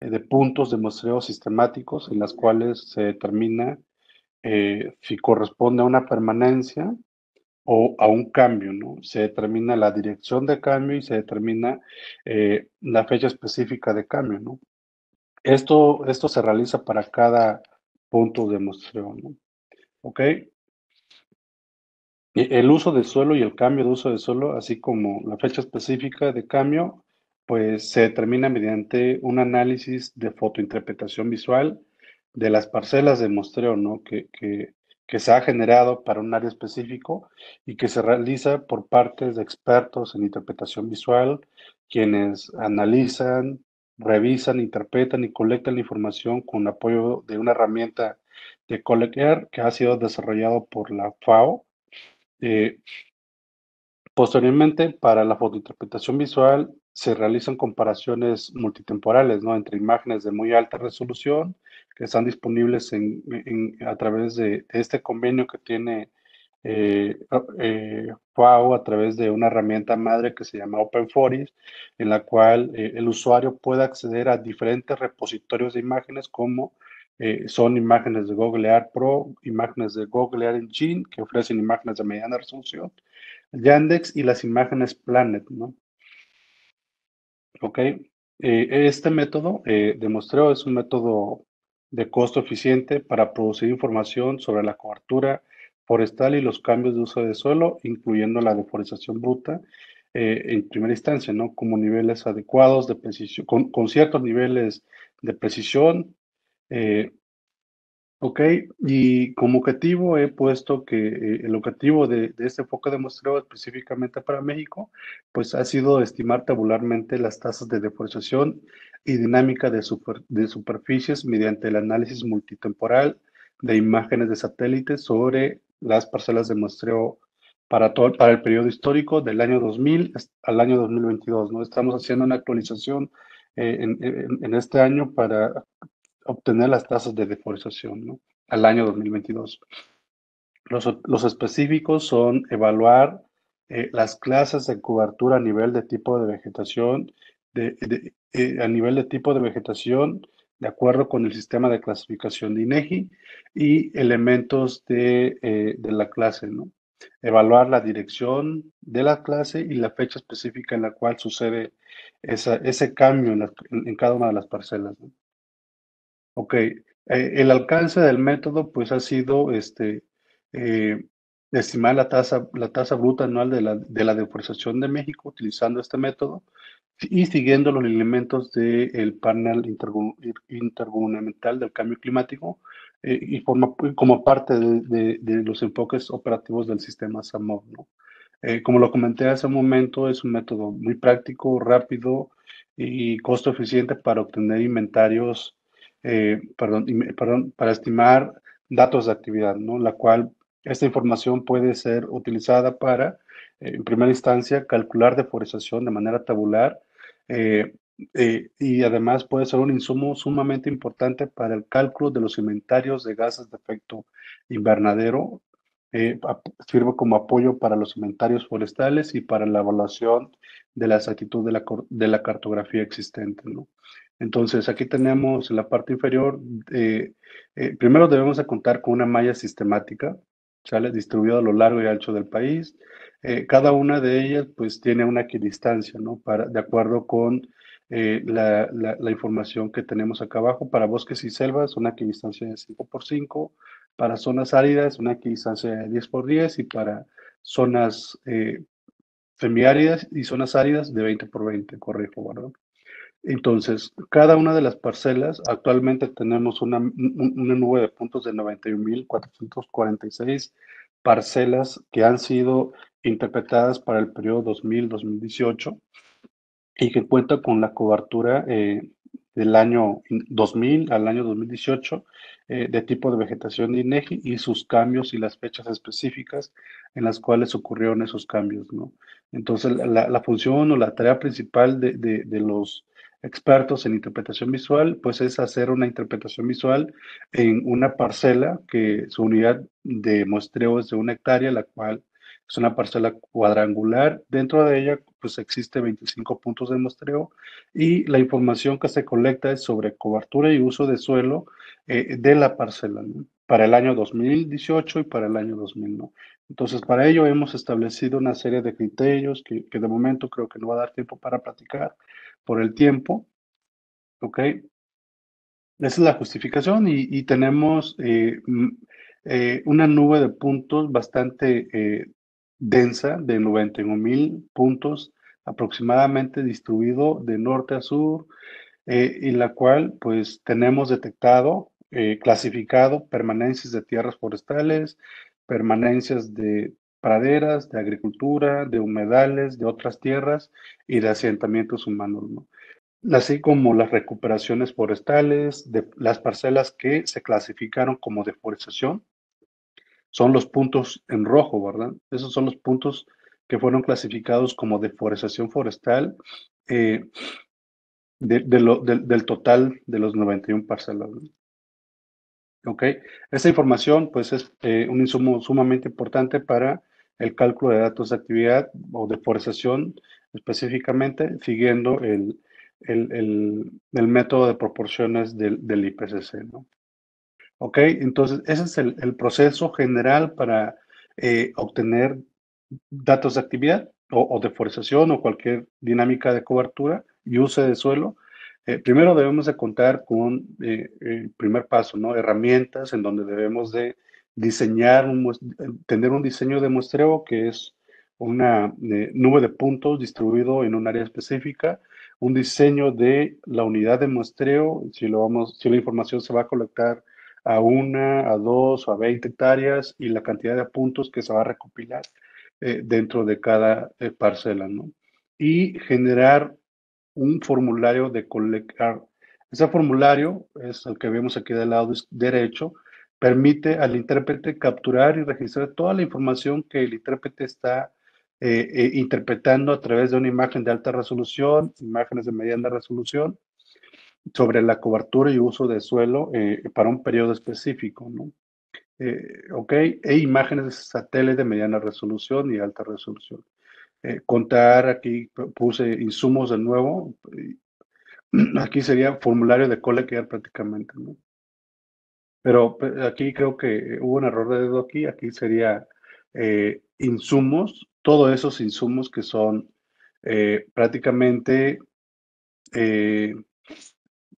de puntos de muestreo sistemáticos en las cuales se determina si corresponde a una permanencia o a un cambio, ¿no? Se determina la dirección de cambio y se determina la fecha específica de cambio, ¿no? Esto, esto se realiza para cada punto de muestreo, ¿no? ¿Ok? El uso del suelo y el cambio de uso de suelo, así como la fecha específica de cambio, pues se determina mediante un análisis de fotointerpretación visual de las parcelas de mostreo ¿no? que, se ha generado para un área específico y que se realiza por parte de expertos en interpretación visual, quienes analizan, revisan, interpretan y colectan la información con apoyo de una herramienta de Collect que ha sido desarrollado por la FAO eh, posteriormente, para la fotointerpretación visual, se realizan comparaciones multitemporales, ¿no? Entre imágenes de muy alta resolución que están disponibles a través de, este convenio que tiene eh, FAO eh, a través de una herramienta madre que se llama OpenForis, en la cual eh, el usuario puede acceder a diferentes repositorios de imágenes como eh, son imágenes de Google Earth Pro, imágenes de Google Earth Engine, que ofrecen imágenes de mediana resolución, Yandex y las imágenes Planet, ¿no? Ok, eh, este método eh, de es un método de costo eficiente para producir información sobre la cobertura forestal y los cambios de uso de suelo, incluyendo la deforestación bruta eh, en primera instancia, ¿no? Como niveles adecuados de precisión, con, ciertos niveles de precisión, eh, ok, y como objetivo he puesto que eh, el objetivo de, este enfoque de muestreo específicamente para México, pues ha sido estimar tabularmente las tasas de deforestación y dinámica de, superficies mediante el análisis multitemporal de imágenes de satélites sobre las parcelas de muestreo para, todo, para el periodo histórico del año 2000 al año 2022. ¿no? Estamos haciendo una actualización eh, en, este año para obtener las tasas de deforestación al año 2022. Los, específicos son evaluar eh, las clases de cobertura a nivel de tipo de vegetación, de, eh, a nivel de tipo de vegetación, de acuerdo con el sistema de clasificación de INEGI e y elementos eh, de, la clase, ¿no? Evaluar la dirección de la clase y la fecha específica en la cual sucede ese cambio en, en cada una de las parcelas. ¿no? Ok, eh, el alcance del método pues ha sido este, eh, estimar la tasa, la tasa bruta anual de la, de la deforestación de México utilizando este método y siguiendo los elementos del panel intergubernamental del cambio climático eh, y como parte de, los enfoques operativos del sistema SAMO, como lo comenté hace un momento, es un método muy práctico, rápido y costo eficiente para obtener inventarios eh, perdón, para estimar datos de actividad, ¿no? La cual esta información puede ser utilizada para, eh, en primera instancia, calcular deforestación de manera tabular eh, eh, y además puede ser un insumo sumamente importante para el cálculo de los inventarios de gases de efecto invernadero. Eh, sirve como apoyo para los inventarios forestales y para la evaluación de la exactitud de de la cartografía existente. ¿no? Entonces, aquí tenemos en la parte inferior, eh, eh, primero debemos contar con una malla sistemática, ¿sale? Distribuida a lo largo y ancho del país. Eh, cada una de ellas, pues, tiene una equidistancia, ¿no? Para, de acuerdo con la, información que tenemos acá abajo, para bosques y selvas, una equidistancia de 5 por 5, para zonas áridas, una equidistancia de 10 por 10, y para zonas semiáridas y zonas áridas de 20 por 20, correjo, ¿verdad? Entonces, cada una de las parcelas, actualmente tenemos una, nube de puntos de 91.446 parcelas que han sido interpretadas para el periodo 2000-2018 y que cuenta con la cobertura eh, del año 2000 al año 2018 eh, de tipo de vegetación de INEGI y sus cambios y las fechas específicas en las cuales ocurrieron esos cambios. ¿no? Entonces, la, función o la tarea principal de, de, de los expertos en interpretación visual, pues es hacer una interpretación visual en una parcela que su unidad de muestreo es de una hectárea, la cual es una parcela cuadrangular. Dentro de ella, pues existe 25 puntos de muestreo y la información que se colecta es sobre cobertura y uso de suelo eh, de la parcela para el año 2018 y para el año 2009. Entonces, para ello hemos establecido una serie de criterios que, de momento creo que no va a dar tiempo para platicar por el tiempo. ¿Ok? Esa es la justificación y, tenemos eh, eh, una nube de puntos bastante eh, densa de 91 mil puntos aproximadamente distribuido de norte a sur en la cual pues tenemos detectado eh, clasificado permanencias de tierras forestales, permanencias de praderas, de agricultura, de humedales, de otras tierras y de asentamientos humanos, ¿no? así como las recuperaciones forestales, de las parcelas que se clasificaron como deforestación, son los puntos en rojo, ¿verdad? Esos son los puntos que fueron clasificados como deforestación forestal eh, del total de los 91 parcelas. ¿ok? Esta información pues es eh, un insumo sumamente importante para el cálculo de datos de actividad o de forestación específicamente siguiendo el, método de proporciones del, IPCC, ¿no? ¿Ok? Entonces, ese es el, proceso general para eh, obtener datos de actividad o, o de o cualquier dinámica de cobertura y uso de suelo eh, primero debemos de contar con eh, el primer paso, ¿no? Herramientas en donde debemos de diseñar, un, eh, tener un diseño de muestreo que es una nube de puntos distribuido en un área específica, un diseño de la unidad de muestreo, si, lo vamos, si la información se va a colectar a una, a dos o a 20 hectáreas y la cantidad de puntos que se va a recopilar dentro de cada parcela, Y generar un formulario de colectar. Ese formulario es el que vemos aquí del lado derecho, permite al intérprete capturar y registrar toda la información que el intérprete está eh, eh, interpretando a través de una imagen de alta resolución, imágenes de mediana resolución, sobre la cobertura y uso de suelo eh, para un periodo específico, ¿no? ok, e imágenes de satélite de mediana resolución y alta resolución. Eh, contar, aquí puse insumos de nuevo, aquí sería formulario de colegiar prácticamente, ¿no? Pero aquí creo que hubo un error de dedo aquí, aquí sería eh, insumos, todos esos insumos que son eh, prácticamente,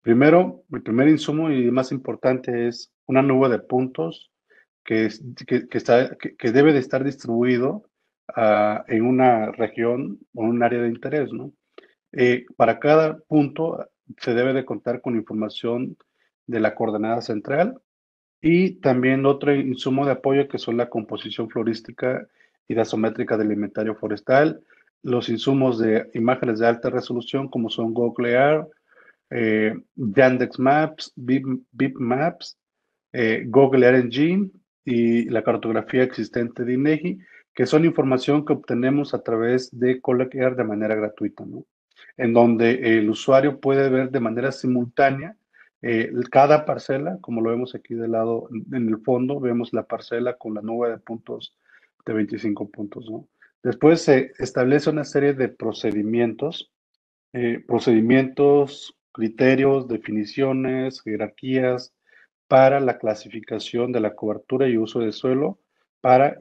primero, el primer insumo y más importante es una nube de puntos que, que, que, está, que debe de estar distribuido Ah, en una región o un área de interés, ¿no? Eh, para cada punto se debe de contar con información de la coordenada central y también otro insumo de apoyo que son la composición florística y dasométrica del inventario forestal, los insumos de imágenes de alta resolución como son Google Earth, eh, Yandex Maps, Maps, eh, Google Earth Engine y la cartografía existente de INEGI, que son información que obtenemos a través de Collect de manera gratuita, ¿no? En donde el usuario puede ver de manera simultánea eh, cada parcela, como lo vemos aquí del lado, en el fondo, vemos la parcela con la nube de puntos de 25 puntos, ¿no? Después se establece una serie de procedimientos, eh, procedimientos, criterios, definiciones, jerarquías para la clasificación de la cobertura y uso de suelo para,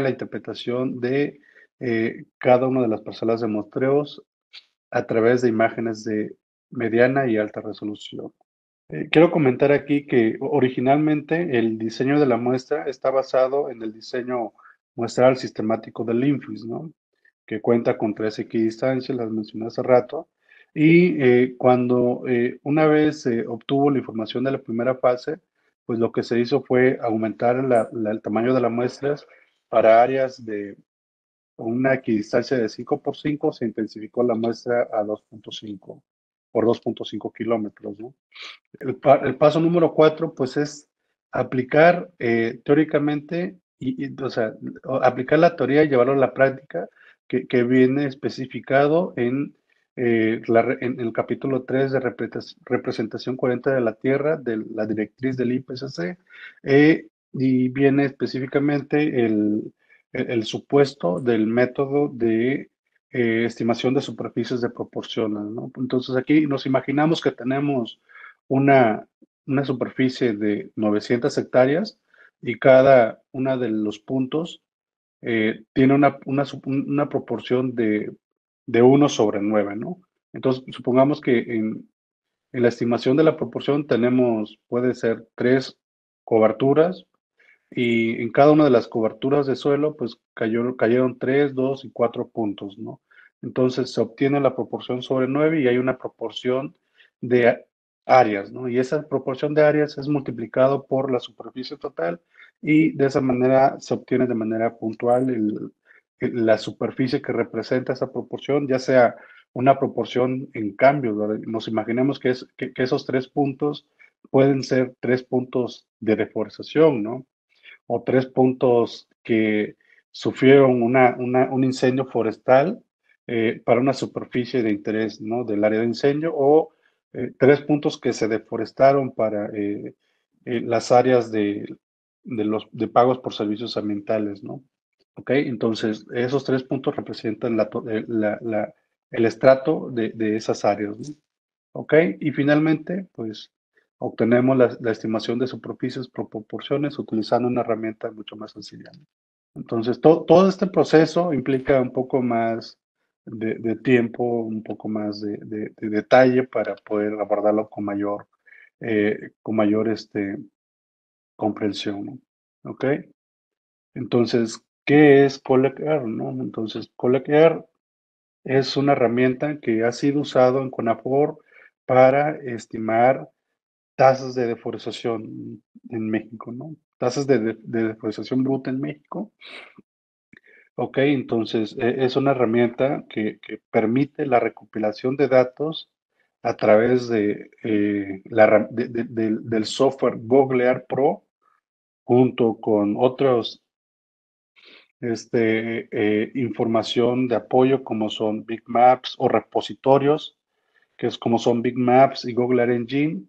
la interpretación de eh, cada una de las parcelas de mostreos a través de imágenes de mediana y alta resolución. Eh, quiero comentar aquí que originalmente el diseño de la muestra está basado en el diseño muestral sistemático del INFIS, ¿no? que cuenta con tres equidistancias, las mencioné hace rato, y eh, cuando una vez se obtuvo la información de la primera fase, pues lo que se hizo fue aumentar el tamaño de las muestras para áreas de una equidistancia de 5 por 5, se intensificó la muestra a 2.5 por 2.5 kilómetros. El, el, paso número 4, pues es aplicar eh, teóricamente, o sea, aplicar la teoría y llevarlo a la práctica, que viene especificado en eh, la, en el capítulo 3 de representación 40 de la Tierra, de la directriz del IPCC, eh, y viene específicamente el, e, el, supuesto del método de eh, estimación de superficies de proporciones. Entonces aquí nos imaginamos que tenemos una, una superficie de 900 hectáreas y cada uno de los puntos tiene una, una, una, proporción de de 1 sobre 9, ¿no? Entonces, supongamos que en, la estimación de la proporción tenemos, puede ser tres coberturas y en cada una de las coberturas de suelo, pues cayó, cayeron 3, 2 y 4 puntos, ¿no? Entonces se obtiene la proporción sobre 9 y hay una proporción de áreas, ¿no? Y esa proporción de áreas es multiplicado por la superficie total y de esa manera se obtiene de manera puntual el, la superficie que representa esa proporción, ya sea una proporción en cambio. Nos imaginemos que, esos tres puntos pueden ser tres puntos de deforestación ¿no? O tres puntos que sufrieron una, un incendio forestal eh, para una superficie de interés ¿no? del área de incendio, o eh, tres puntos que se deforestaron para eh, las áreas de, los, de pagos por servicios ambientales, ¿no? ¿Ok? Entonces, esos tres puntos representan la, eh, el estrato de, de esas áreas. ¿Ok? Y finalmente, pues, obtenemos la, estimación de superficies por proporciones utilizando una herramienta mucho más sencilla. Entonces, todo este proceso implica un poco más de, tiempo, un poco más de, detalle para poder abordarlo con mayor, eh, con mayor este, comprensión. ¿Ok? Entonces, ¿Qué es Collect ¿no? Entonces, Collect es una herramienta que ha sido usado en CONAFOR para estimar tasas de deforestación en México, ¿no? Tasas de, deforestación bruta en México. Ok, entonces e, es una herramienta que, permite la recopilación de datos a través de, eh, la, del software Google Air Pro junto con otros este, eh, información de apoyo como son Big Maps o repositorios, que es como son Big Maps y Google Earth Engine,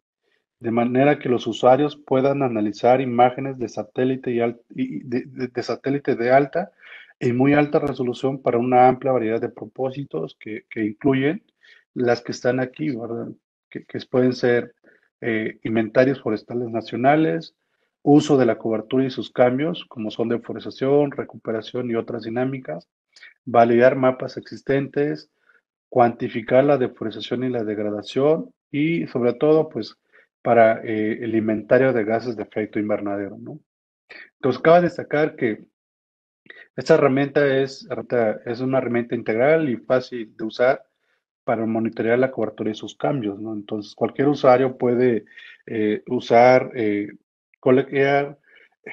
de manera que los usuarios puedan analizar imágenes de satélite, y, de, satélite de alta y muy alta resolución para una amplia variedad de propósitos que, incluyen las que están aquí, Que, pueden ser eh, inventarios forestales nacionales, uso de la cobertura y sus cambios, como son deforestación, recuperación y otras dinámicas, validar mapas existentes, cuantificar la deforestación y la degradación y sobre todo, pues, para eh, el inventario de gases de efecto invernadero, ¿no? Entonces, cabe destacar que esta herramienta es, es una herramienta integral y fácil de usar para monitorear la cobertura y sus cambios, ¿no? Entonces, cualquier usuario puede eh, usar eh, colegiar,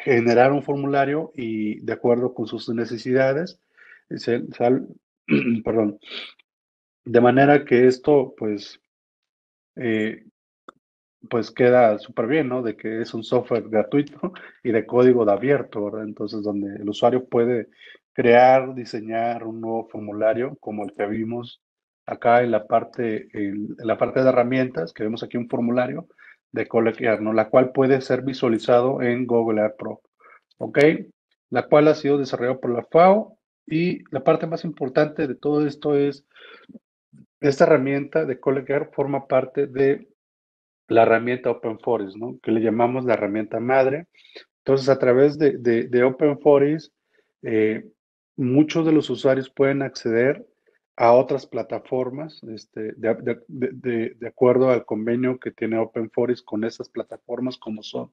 generar un formulario y de acuerdo con sus necesidades, se, sal, perdón, de manera que esto pues eh, pues queda súper bien, ¿no? De que es un software gratuito y de código de abierto, ¿verdad? Entonces, donde el usuario puede crear, diseñar un nuevo formulario como el que vimos acá en la parte, en la parte de herramientas, que vemos aquí un formulario, de no, la cual puede ser visualizado en Google Earth Pro. ¿Ok? La cual ha sido desarrollada por la FAO y la parte más importante de todo esto es esta herramienta de colegiar forma parte de la herramienta Open Forest, ¿no? Que le llamamos la herramienta madre. Entonces, a través de, de, Open Forest, eh, muchos de los usuarios pueden acceder a otras plataformas este, de, acuerdo al convenio que tiene Open Forest con esas plataformas como son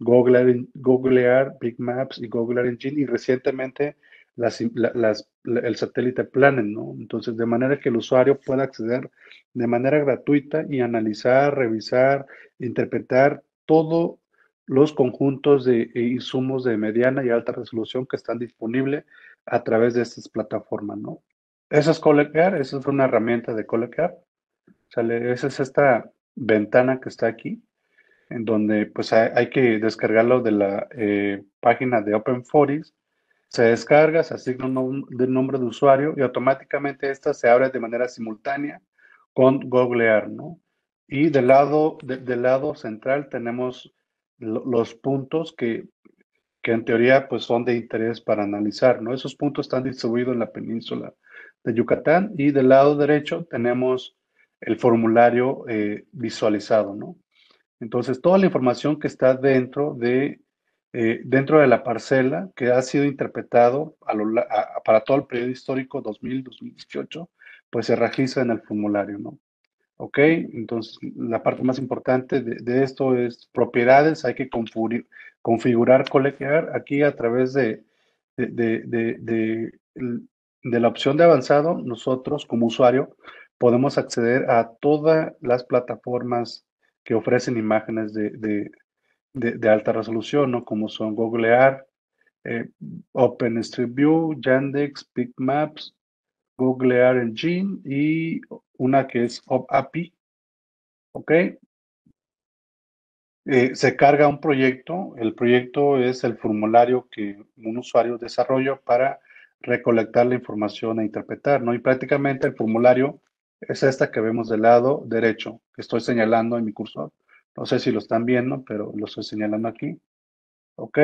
Google, Google Earth, Big Maps y Google Engine y recientemente las, el satélite Planet, ¿no? Entonces, de manera que el usuario pueda acceder de manera gratuita y analizar, revisar, interpretar todos los conjuntos de e insumos de mediana y alta resolución que están disponibles a través de estas plataformas, ¿no? Eso es Collecar, eso es una herramienta de Collecar. Sale, esa es esta ventana que está aquí, en donde pues hay, que descargarlo de la eh, página de Open Se descarga, se asigna un nombre de usuario y automáticamente esta se abre de manera simultánea con Google Earth, ¿no? Y del lado, del lado central tenemos los puntos que, que, en teoría pues son de interés para analizar, ¿no? Esos puntos están distribuidos en la península de Yucatán y del lado derecho tenemos el formulario eh, visualizado, ¿no? Entonces, toda la información que está dentro de, eh, dentro de la parcela que ha sido interpretado para todo el periodo histórico 2000-2018, pues se registra en el formulario, ¿no? ¿Ok? Entonces, la parte más importante de, esto es propiedades, hay que configurar, configurar aquí a través de de la opción de avanzado, nosotros como usuario podemos acceder a todas las plataformas que ofrecen imágenes de, alta resolución, como son Google Earth, eh, OpenStreetView, Yandex, Maps, Google Earth Engine y una que es OpAPI. ¿Ok? Eh, se carga un proyecto. El proyecto es el formulario que un usuario desarrolla para recolectar la información e interpretar, ¿no? Y prácticamente el formulario es esta que vemos del lado derecho, que estoy señalando en mi cursor. No sé si lo están viendo, pero lo estoy señalando aquí. ¿Ok?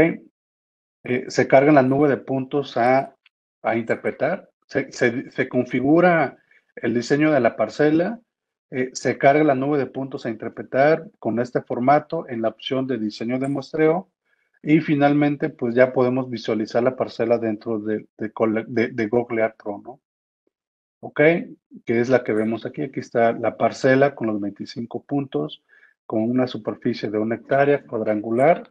Eh, se carga la nube de puntos a, a interpretar. Se, configura el diseño de la parcela. Eh, se carga la nube de puntos a interpretar con este formato en la opción de diseño de muestreo y finalmente, pues ya podemos visualizar la parcela dentro de, de, Google Earth Pro, ¿no? ¿Ok? Que es la que vemos aquí. Aquí está la parcela con los 25 puntos, con una superficie de una hectárea cuadrangular.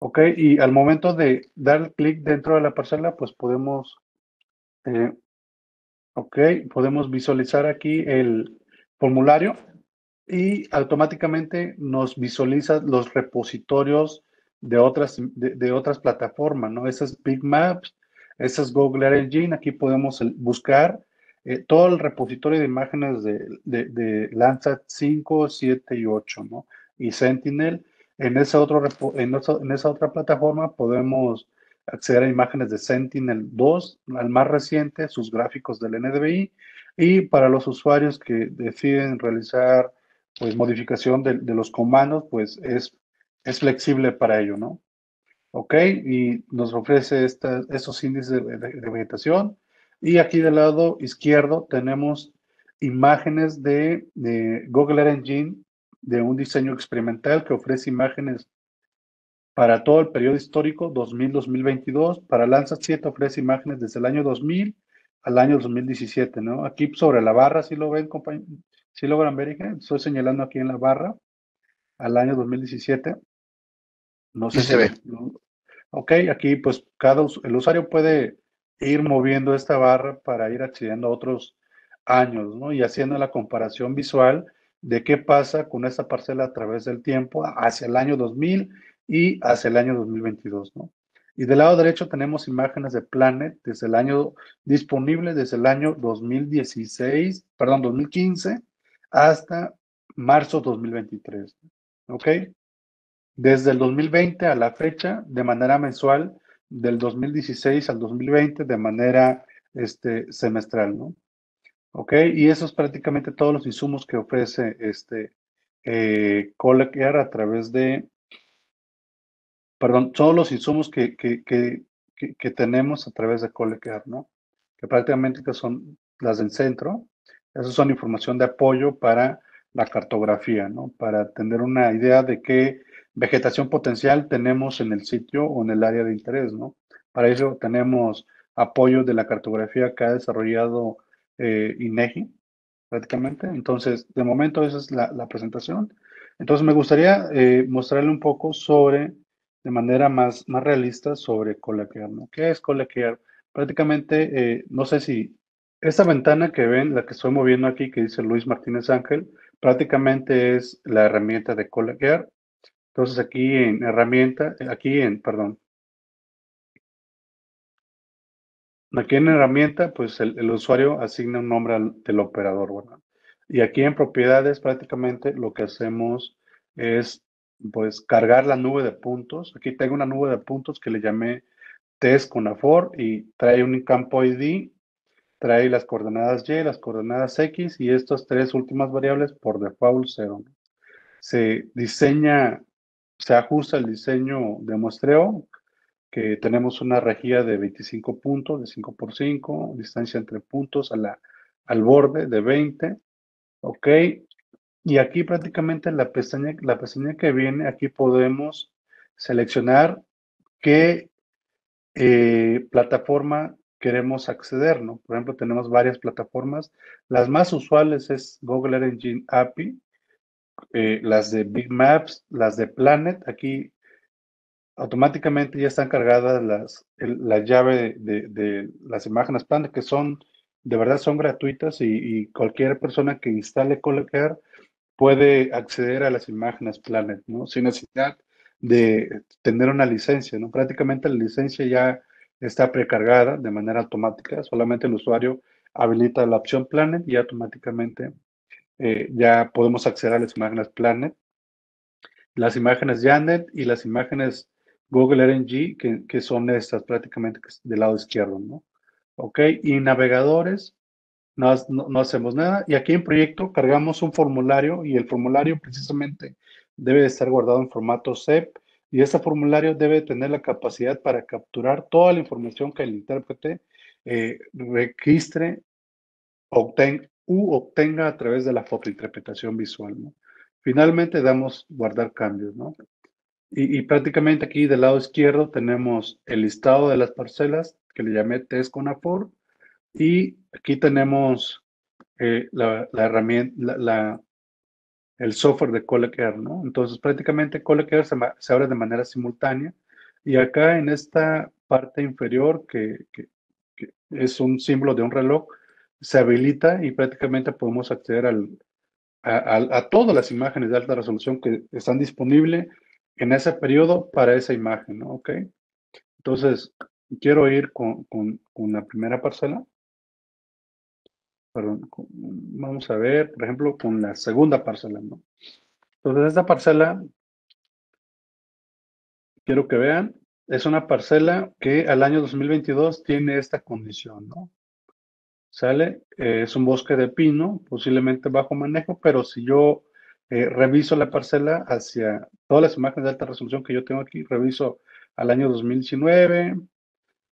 ¿Ok? Y al momento de dar clic dentro de la parcela, pues podemos, eh, ¿ok? Podemos visualizar aquí el formulario y automáticamente nos visualiza los repositorios de otras, de, otras plataformas, ¿no? Esas Big Maps, esas Google Engine, aquí podemos buscar eh, todo el repositorio de imágenes de, de, Landsat 5, 7 y 8, ¿no? Y Sentinel, en esa, otro, en, esa otra plataforma podemos acceder a imágenes de Sentinel 2, al más reciente, sus gráficos del NDVI, y para los usuarios que deciden realizar pues modificación de los comandos, pues es es flexible para ello, ¿no? Ok, y nos ofrece esta, estos índices de, vegetación. Y aquí del lado izquierdo tenemos imágenes de, Google Earth Engine de un diseño experimental que ofrece imágenes para todo el periodo histórico 2000-2022. Para Lanza 7 ofrece imágenes desde el año 2000 al año 2017, ¿no? Aquí sobre la barra, si lo ven, compañeros, si lo logran ver, estoy señalando aquí en la barra al año 2017. No sé si se ve. ok, aquí pues cada el usuario puede ir moviendo esta barra para ir accediendo a otros años, ¿no? Y haciendo la comparación visual de qué pasa con esta parcela a través del tiempo hacia el año 2000 y hacia el año 2022, ¿no? Y del lado derecho tenemos imágenes de Planet desde el año disponible desde el año 2016, perdón, 2015 hasta marzo 2023. ¿Ok? Desde el 2020 a la fecha, de manera mensual, del 2016 al 2020, de manera este, semestral, ¿no? ¿Ok? Y esos es prácticamente todos los insumos que ofrece este eh, a través de, perdón, todos los insumos que, que, que, tenemos a través de Collecare, ¿no? Que prácticamente son las del centro. Esas son información de apoyo para la cartografía, ¿no? Para tener una idea de qué vegetación potencial tenemos en el sitio o en el área de interés, ¿no? Para eso tenemos apoyo de la cartografía que ha desarrollado eh, INEGI, prácticamente. Entonces, de momento esa es la, presentación. Entonces, me gustaría eh, mostrarle un poco sobre, de manera más, más realista, sobre Colacare, ¿no? ¿Qué es Colacare? Prácticamente, eh, no sé si esta ventana que ven, la que estoy moviendo aquí, que dice Luis Martínez Ángel, prácticamente es la herramienta de Colacare entonces aquí en herramienta, aquí en, perdón. Aquí en herramienta, pues el, usuario asigna un nombre al, del operador. Y aquí en propiedades prácticamente lo que hacemos es pues cargar la nube de puntos. Aquí tengo una nube de puntos que le llamé test con afor y trae un campo ID, trae las coordenadas Y, las coordenadas X y estas tres últimas variables por default 0. Se diseña se ajusta el diseño de muestreo, que tenemos una rejilla de 25 puntos, de 5 por 5, distancia entre puntos a la, al borde de 20, ok, y aquí prácticamente la pestaña, la pestaña que viene, aquí podemos seleccionar qué eh, plataforma queremos acceder, ¿no? Por ejemplo, tenemos varias plataformas. Las más usuales es Google Engine API, eh, las de Big Maps, las de Planet, aquí automáticamente ya están cargadas las, la llave de, las imágenes Planet, que son, de verdad son gratuitas y, cualquier persona que instale Col puede acceder a las imágenes Planet, ¿no? Sin necesidad de tener una licencia, ¿no? Prácticamente la licencia ya está precargada de manera automática, solamente el usuario habilita la opción Planet y automáticamente eh, ya podemos acceder a las imágenes Planet. Las imágenes Janet y las imágenes Google RNG, que, son estas prácticamente del lado izquierdo, ¿no? Ok, y navegadores, no, hacemos nada. Y aquí en proyecto cargamos un formulario y el formulario precisamente debe estar guardado en formato CEP y ese formulario debe tener la capacidad para capturar toda la información que el intérprete eh, registre obtenga u obtenga a través de la fotointerpretación visual. Finalmente damos guardar cambios. ¿no? Y, prácticamente aquí del lado izquierdo tenemos el listado de las parcelas que le llamé test con AFOR. y aquí tenemos eh, la, herramienta, el software de Collector. ¿no? Entonces prácticamente Collector se, abre de manera simultánea y acá en esta parte inferior que es un símbolo de un reloj, se habilita y prácticamente podemos acceder al, a, todas las imágenes de alta resolución que están disponibles en ese periodo para esa imagen, ¿no? ¿Ok? Entonces, quiero ir con, con, la primera parcela. Perdón, vamos a ver, por ejemplo, con la segunda parcela, ¿no? Entonces, esta parcela, quiero que vean, es una parcela que al año 2022 tiene esta condición, ¿no? ¿sale? Eh, es un bosque de pino, posiblemente bajo manejo, pero si yo eh, reviso la parcela hacia todas las imágenes de alta resolución que yo tengo aquí, reviso al año 2019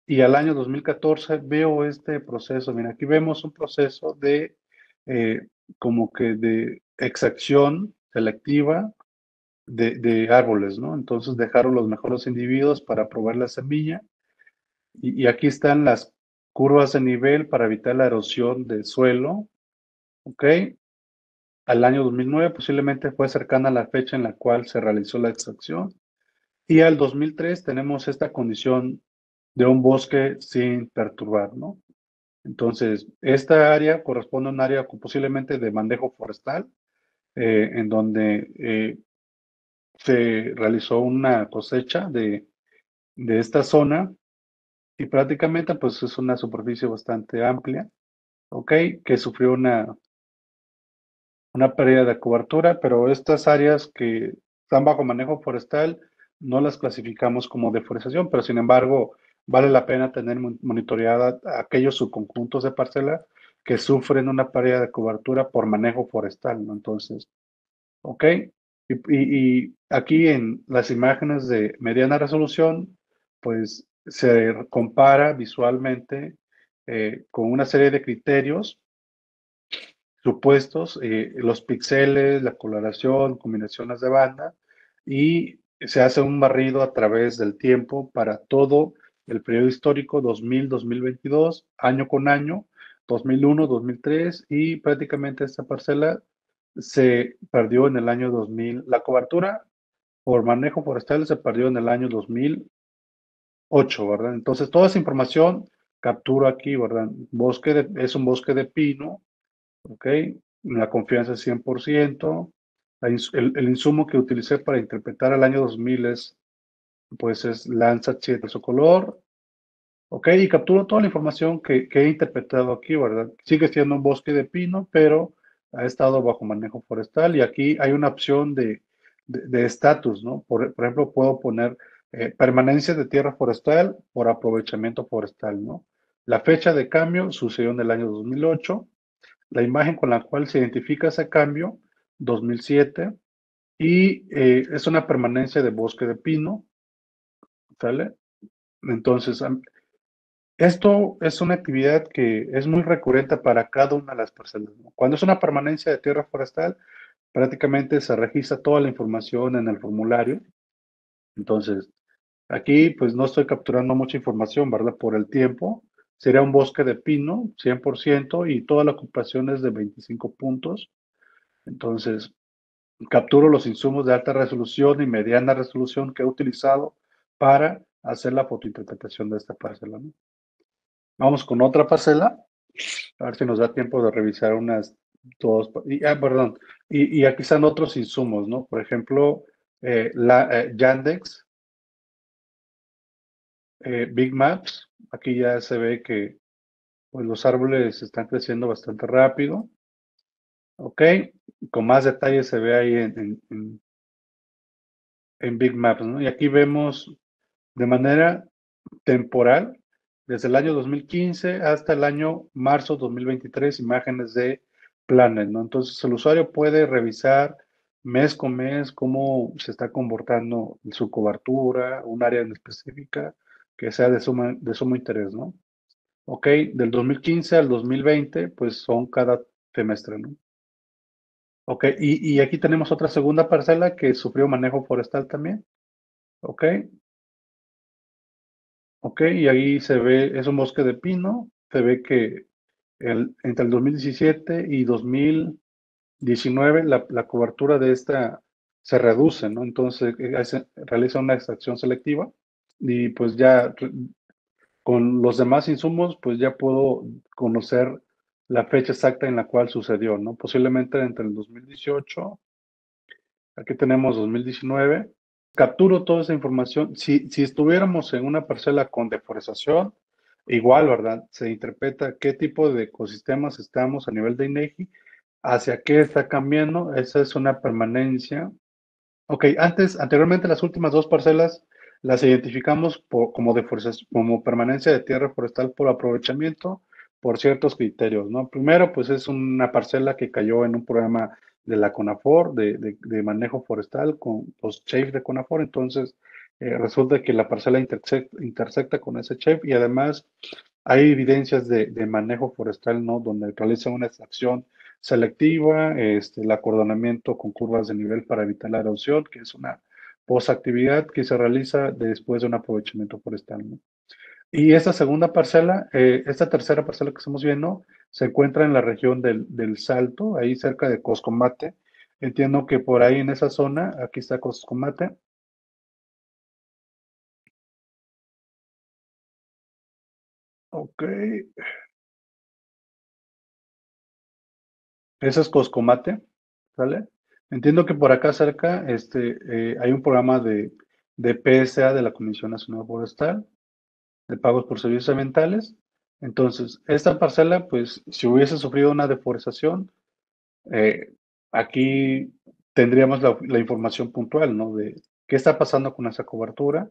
y al año 2014 veo este proceso. Mira, aquí vemos un proceso de eh, como que de exacción selectiva de, árboles, ¿no? Entonces dejaron los mejores individuos para probar la semilla. y aquí están las curvas de nivel para evitar la erosión del suelo. ¿Ok? Al año 2009 posiblemente fue cercana a la fecha en la cual se realizó la extracción. Y al 2003 tenemos esta condición de un bosque sin perturbar, ¿no? Entonces, esta área corresponde a un área posiblemente de manejo forestal, eh, en donde eh, se realizó una cosecha de, de esta zona y prácticamente pues es una superficie bastante amplia, ¿ok? Que sufrió una, una pérdida de cobertura, pero estas áreas que están bajo manejo forestal no las clasificamos como deforestación, pero sin embargo vale la pena tener monitoreada aquellos subconjuntos de parcela que sufren una pérdida de cobertura por manejo forestal, ¿no? Entonces, ¿ok? y aquí en las imágenes de mediana resolución, pues se compara visualmente eh, con una serie de criterios supuestos, eh, los píxeles, la coloración, combinaciones de banda, y se hace un barrido a través del tiempo para todo el periodo histórico 2000-2022, año con año, 2001-2003, y prácticamente esta parcela se perdió en el año 2000. La cobertura por manejo forestal se perdió en el año 2000 8, ¿verdad? Entonces, toda esa información capturo aquí, ¿verdad? Bosque es un bosque de pino, ¿ok? La confianza es 100%. El, el, insumo que utilicé para interpretar el año 2000 es, pues, es Lanza 7, su color. ¿Ok? Y capturo toda la información que, he interpretado aquí, ¿verdad? Sigue siendo un bosque de pino, pero ha estado bajo manejo forestal y aquí hay una opción de estatus, ¿no? por, ejemplo, puedo poner eh, permanencia de tierra forestal por aprovechamiento forestal, ¿no? La fecha de cambio sucedió en el año 2008, la imagen con la cual se identifica ese cambio, 2007, y eh, es una permanencia de bosque de pino, ¿sale? Entonces, esto es una actividad que es muy recurrente para cada una de las parcelas. ¿no? Cuando es una permanencia de tierra forestal, prácticamente se registra toda la información en el formulario. Entonces, Aquí pues no estoy capturando mucha información, ¿verdad? Por el tiempo. Sería un bosque de pino, 100%, y toda la ocupación es de 25 puntos. Entonces, capturo los insumos de alta resolución y mediana resolución que he utilizado para hacer la fotointerpretación de esta parcela. ¿no? Vamos con otra parcela, a ver si nos da tiempo de revisar unas dos, ah, perdón, y, aquí están otros insumos, ¿no? Por ejemplo, eh, la, eh, Yandex eh, Big Maps, aquí ya se ve que pues, los árboles están creciendo bastante rápido. Ok, con más detalles se ve ahí en, en, Big Maps, ¿no? Y aquí vemos de manera temporal, desde el año 2015 hasta el año marzo 2023, imágenes de planes, ¿no? Entonces el usuario puede revisar mes con mes cómo se está comportando su cobertura, un área en específica, que sea de suma, sumo interés, ¿no? Ok, del 2015 al 2020, pues son cada semestre, ¿no? Ok, y, aquí tenemos otra segunda parcela que sufrió manejo forestal también. Ok. Ok, y ahí se ve, es un bosque de pino, se ve que el, entre el 2017 y 2019 la, cobertura de esta se reduce, ¿no? Entonces eh, realiza una extracción selectiva y pues ya con los demás insumos, pues ya puedo conocer la fecha exacta en la cual sucedió, ¿no? Posiblemente entre el 2018, aquí tenemos 2019, capturo toda esa información. Si, si estuviéramos en una parcela con deforestación, igual, ¿verdad? Se interpreta qué tipo de ecosistemas estamos a nivel de INEGI, hacia qué está cambiando, esa es una permanencia. Ok, antes, anteriormente las últimas dos parcelas las identificamos como, de como permanencia de tierra forestal por aprovechamiento por ciertos criterios, ¿no? Primero, pues es una parcela que cayó en un programa de la CONAFOR, de, manejo forestal, con los chefs de CONAFOR, entonces eh, resulta que la parcela intersecta, intersecta con ese chef y además hay evidencias de, manejo forestal, ¿no? Donde realiza una extracción selectiva, este, el acordonamiento con curvas de nivel para evitar la erosión, que es una posactividad que se realiza después de un aprovechamiento forestal. Y esta segunda parcela, eh, esta tercera parcela que estamos viendo, se encuentra en la región del, del, Salto, ahí cerca de Coscomate. Entiendo que por ahí en esa zona, aquí está Coscomate. Ok. esa es Coscomate, ¿sale? Entiendo que por acá cerca este, eh, hay un programa de, PSA de la Comisión Nacional Forestal, de pagos por servicios ambientales. Entonces, esta parcela, pues, si hubiese sufrido una deforestación, eh, aquí tendríamos la, la, información puntual, ¿no? De qué está pasando con esa cobertura.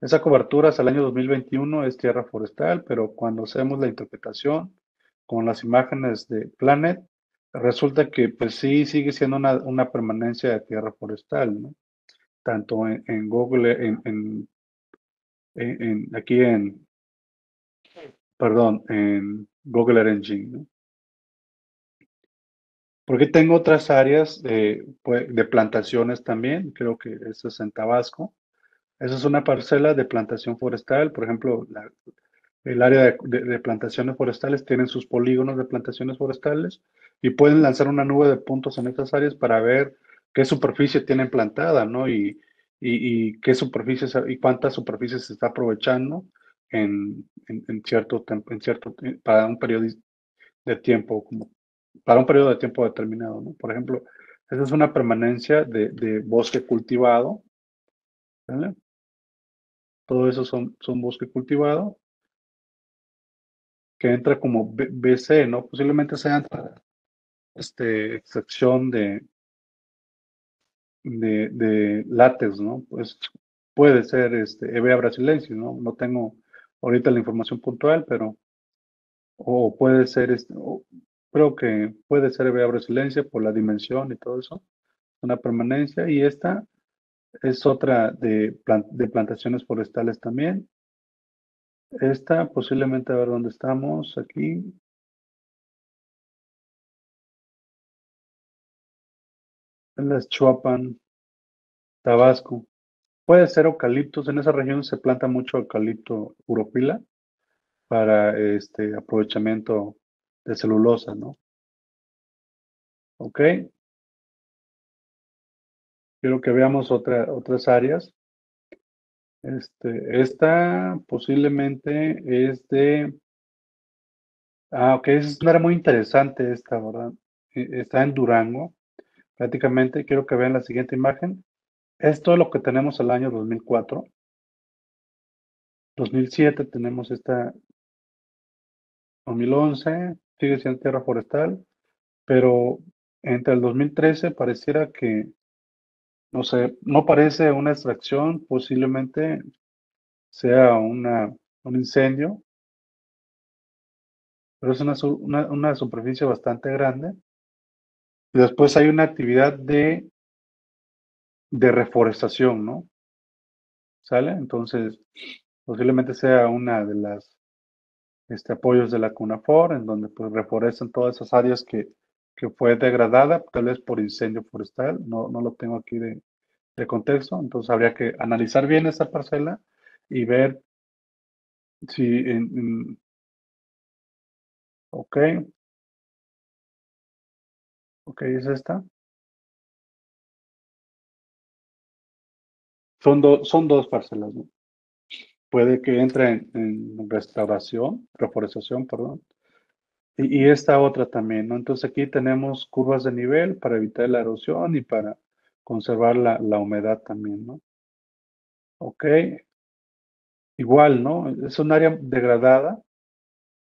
Esa cobertura hasta el año 2021 es tierra forestal, pero cuando hacemos la interpretación con las imágenes de Planet, resulta que pues sí sigue siendo una, permanencia de tierra forestal, ¿no? Tanto en, Google, en, en, aquí en, perdón, en Google Earth Engine, ¿no? Porque tengo otras áreas de, pues, de plantaciones también, creo que eso es en Tabasco. Esa es una parcela de plantación forestal, por ejemplo, la, el área de, plantaciones forestales, tienen sus polígonos de plantaciones forestales y pueden lanzar una nube de puntos en estas áreas para ver qué superficie tienen plantada, ¿no? Y, y, qué superficies y cuántas superficies se está aprovechando en, en, cierto en cierto eh, para un periodo de tiempo como para un periodo de tiempo determinado, ¿no? Por ejemplo, esa es una permanencia de, de bosque cultivado, Todo eso son, son bosque cultivado que entra como BC, ¿no? Posiblemente sea este, excepción de, de, de látex, ¿no? Pues puede ser este, EBA ¿no? No tengo ahorita la información puntual, pero o puede ser, este, creo que puede ser EBA brasiliense por la dimensión y todo eso, una permanencia, y esta es otra de, de plantaciones forestales también, esta, posiblemente a ver dónde estamos, aquí. Las Chuapan, Tabasco. Puede ser eucaliptos, en esa región se planta mucho eucalipto uropila para este aprovechamiento de celulosa, ¿no? Ok. Quiero que veamos otras áreas. Este, esta posiblemente es de. Ah, ok, es una muy interesante esta, ¿verdad? E, está en Durango. Prácticamente quiero que vean la siguiente imagen. Esto es lo que tenemos el año 2004. 2007 tenemos esta 2011, sigue siendo tierra forestal, pero entre el 2013 pareciera que no sé, no parece una extracción, posiblemente sea una, un incendio, pero es una, una, superficie bastante grande. Y después hay una actividad de, de reforestación, ¿no? ¿Sale? Entonces, posiblemente sea una de las este, apoyos de la CUNAFOR, en donde pues reforestan todas esas áreas que que fue degradada, tal vez por incendio forestal, no, no lo tengo aquí de, contexto, entonces habría que analizar bien esa parcela y ver si en, ok ok es esta son dos son dos parcelas ¿no? puede que entre en restauración reforestación perdón y, esta otra también, ¿no? Entonces aquí tenemos curvas de nivel para evitar la erosión y para conservar la, la humedad también, ¿no? Ok. Igual, ¿no? Es un área degradada,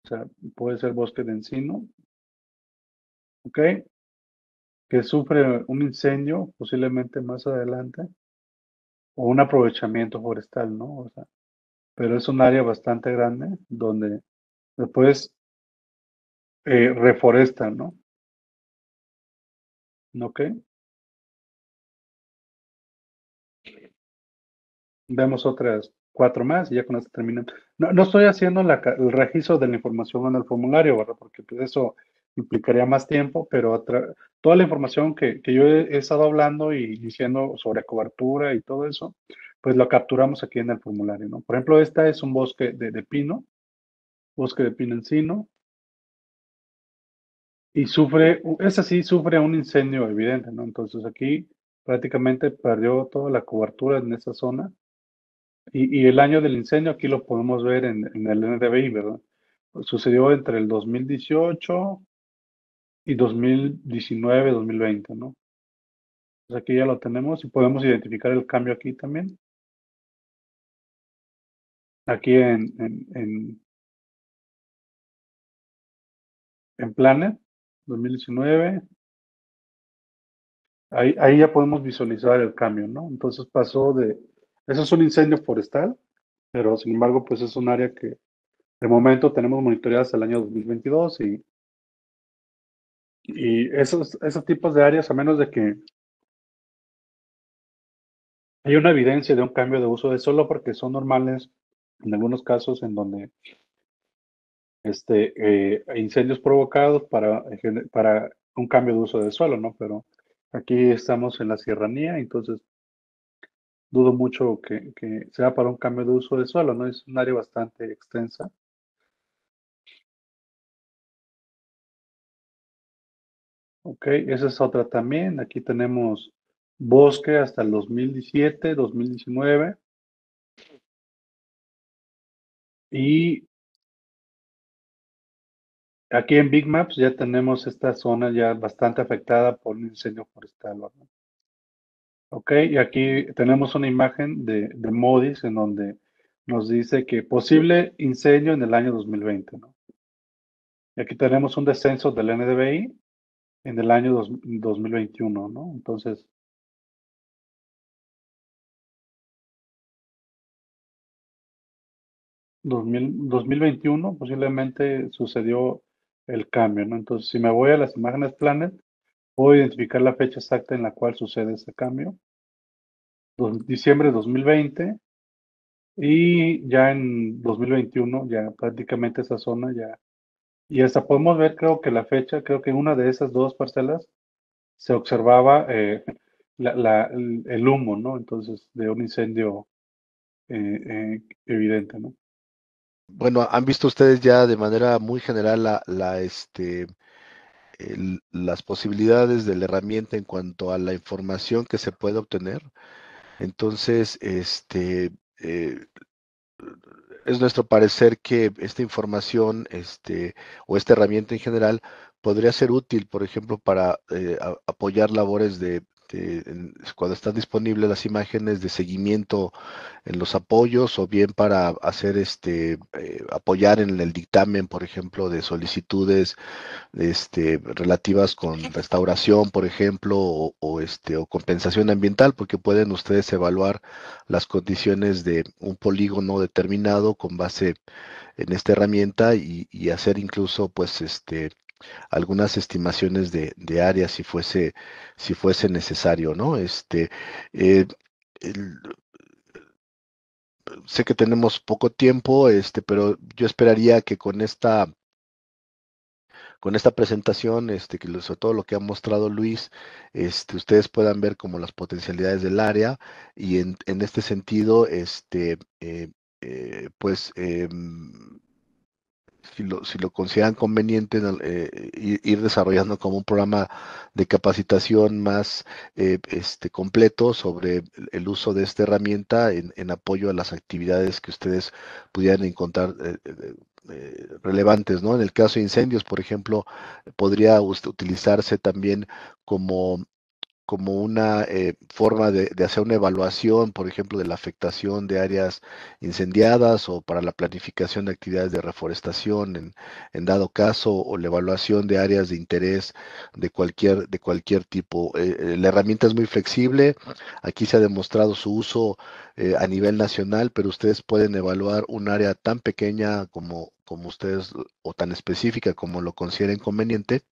o sea, puede ser bosque de encino, ¿ok? Que sufre un incendio posiblemente más adelante o un aprovechamiento forestal, ¿no? O sea, pero es un área bastante grande donde después eh, reforesta, reforestan, ¿no? ¿Ok? Vemos otras cuatro más y ya con esto terminamos. No, no estoy haciendo el registro de la información en el formulario, ¿verdad? Porque pues, eso implicaría más tiempo, pero toda la información que, que yo he, estado hablando y diciendo sobre cobertura y todo eso, pues lo capturamos aquí en el formulario, ¿no? Por ejemplo, esta es un bosque de, de pino, bosque de pino encino, y sufre, esa sí sufre un incendio evidente, ¿no? Entonces aquí prácticamente perdió toda la cobertura en esa zona. Y, y el año del incendio aquí lo podemos ver en, el NDBI, ¿verdad? sucedió entre el 2018 y 2019-2020, ¿no? Entonces pues aquí ya lo tenemos y podemos identificar el cambio aquí también. Aquí en, en, en Planet 2019. Ahí, ahí ya podemos visualizar el cambio, ¿no? Entonces pasó de, eso es un incendio forestal, pero sin embargo, pues es un área que de momento tenemos monitoreada hasta el año 2022 y, y esos, esos tipos de áreas, a menos de que hay una evidencia de un cambio de uso de solo porque son normales en algunos casos en donde este, eh, e incendios provocados para, para un cambio de uso del suelo, ¿no? Pero aquí estamos en la sierranía, entonces dudo mucho que, que sea para un cambio de uso del suelo, ¿no? Es un área bastante extensa. Ok, esa es otra también. Aquí tenemos bosque hasta el 2017, 2019. Y Aquí en Big Maps ya tenemos esta zona ya bastante afectada por un incendio forestal. Ok, y aquí tenemos una imagen de, Modis en donde nos dice que posible incendio en el año 2020. ¿no? Y aquí tenemos un descenso del NDBI en el año 2021, ¿no? Entonces, 2021 posiblemente sucedió el cambio, ¿no? Entonces, si me voy a las imágenes Planet, puedo identificar la fecha exacta en la cual sucede ese cambio. diciembre de 2020 y ya en 2021, ya prácticamente esa zona ya... Y hasta podemos ver, creo que la fecha, creo que en una de esas dos parcelas se observaba eh, el, humo, ¿no? Entonces, de un incendio eh, eh, evidente, ¿no? bueno, han visto ustedes ya de manera muy general este, las posibilidades de la herramienta en cuanto a la información que se puede obtener. Entonces, este, eh, es nuestro parecer que esta información este, o esta herramienta en general podría ser útil, por ejemplo, para eh, apoyar labores de cuando están disponibles las imágenes de seguimiento en los apoyos o bien para hacer este eh, apoyar en el dictamen, por ejemplo, de solicitudes este, relativas con restauración, por ejemplo, o, este o compensación ambiental, porque pueden ustedes evaluar las condiciones de un polígono determinado con base en esta herramienta y, y hacer incluso pues este algunas estimaciones de, de si fuese, si fuese necesario, ¿no? Este, eh, sé que tenemos poco tiempo, este, pero yo esperaría que con esta con esta presentación, este, que sobre todo lo que ha mostrado Luis, este, ustedes puedan ver como las potencialidades del área y en, este sentido, este, eh, eh, pues em, si lo, si lo consideran conveniente eh, ir, desarrollando como un programa de capacitación más eh, este, completo sobre el uso de esta herramienta en, en apoyo a las actividades que ustedes pudieran encontrar. Eh, relevantes, ¿no? En el caso de incendios, por ejemplo, podría utilizarse también como como una eh, forma de, hacer una evaluación, por ejemplo, de la afectación de áreas incendiadas o para la planificación de actividades de reforestación en, dado caso o la evaluación de áreas de interés de cualquier, de cualquier tipo. Eh, eh, la herramienta es muy flexible, aquí se ha demostrado su uso a nivel nacional, pero ustedes pueden evaluar un área tan pequeña como, como ustedes o tan específica como lo consideren conveniente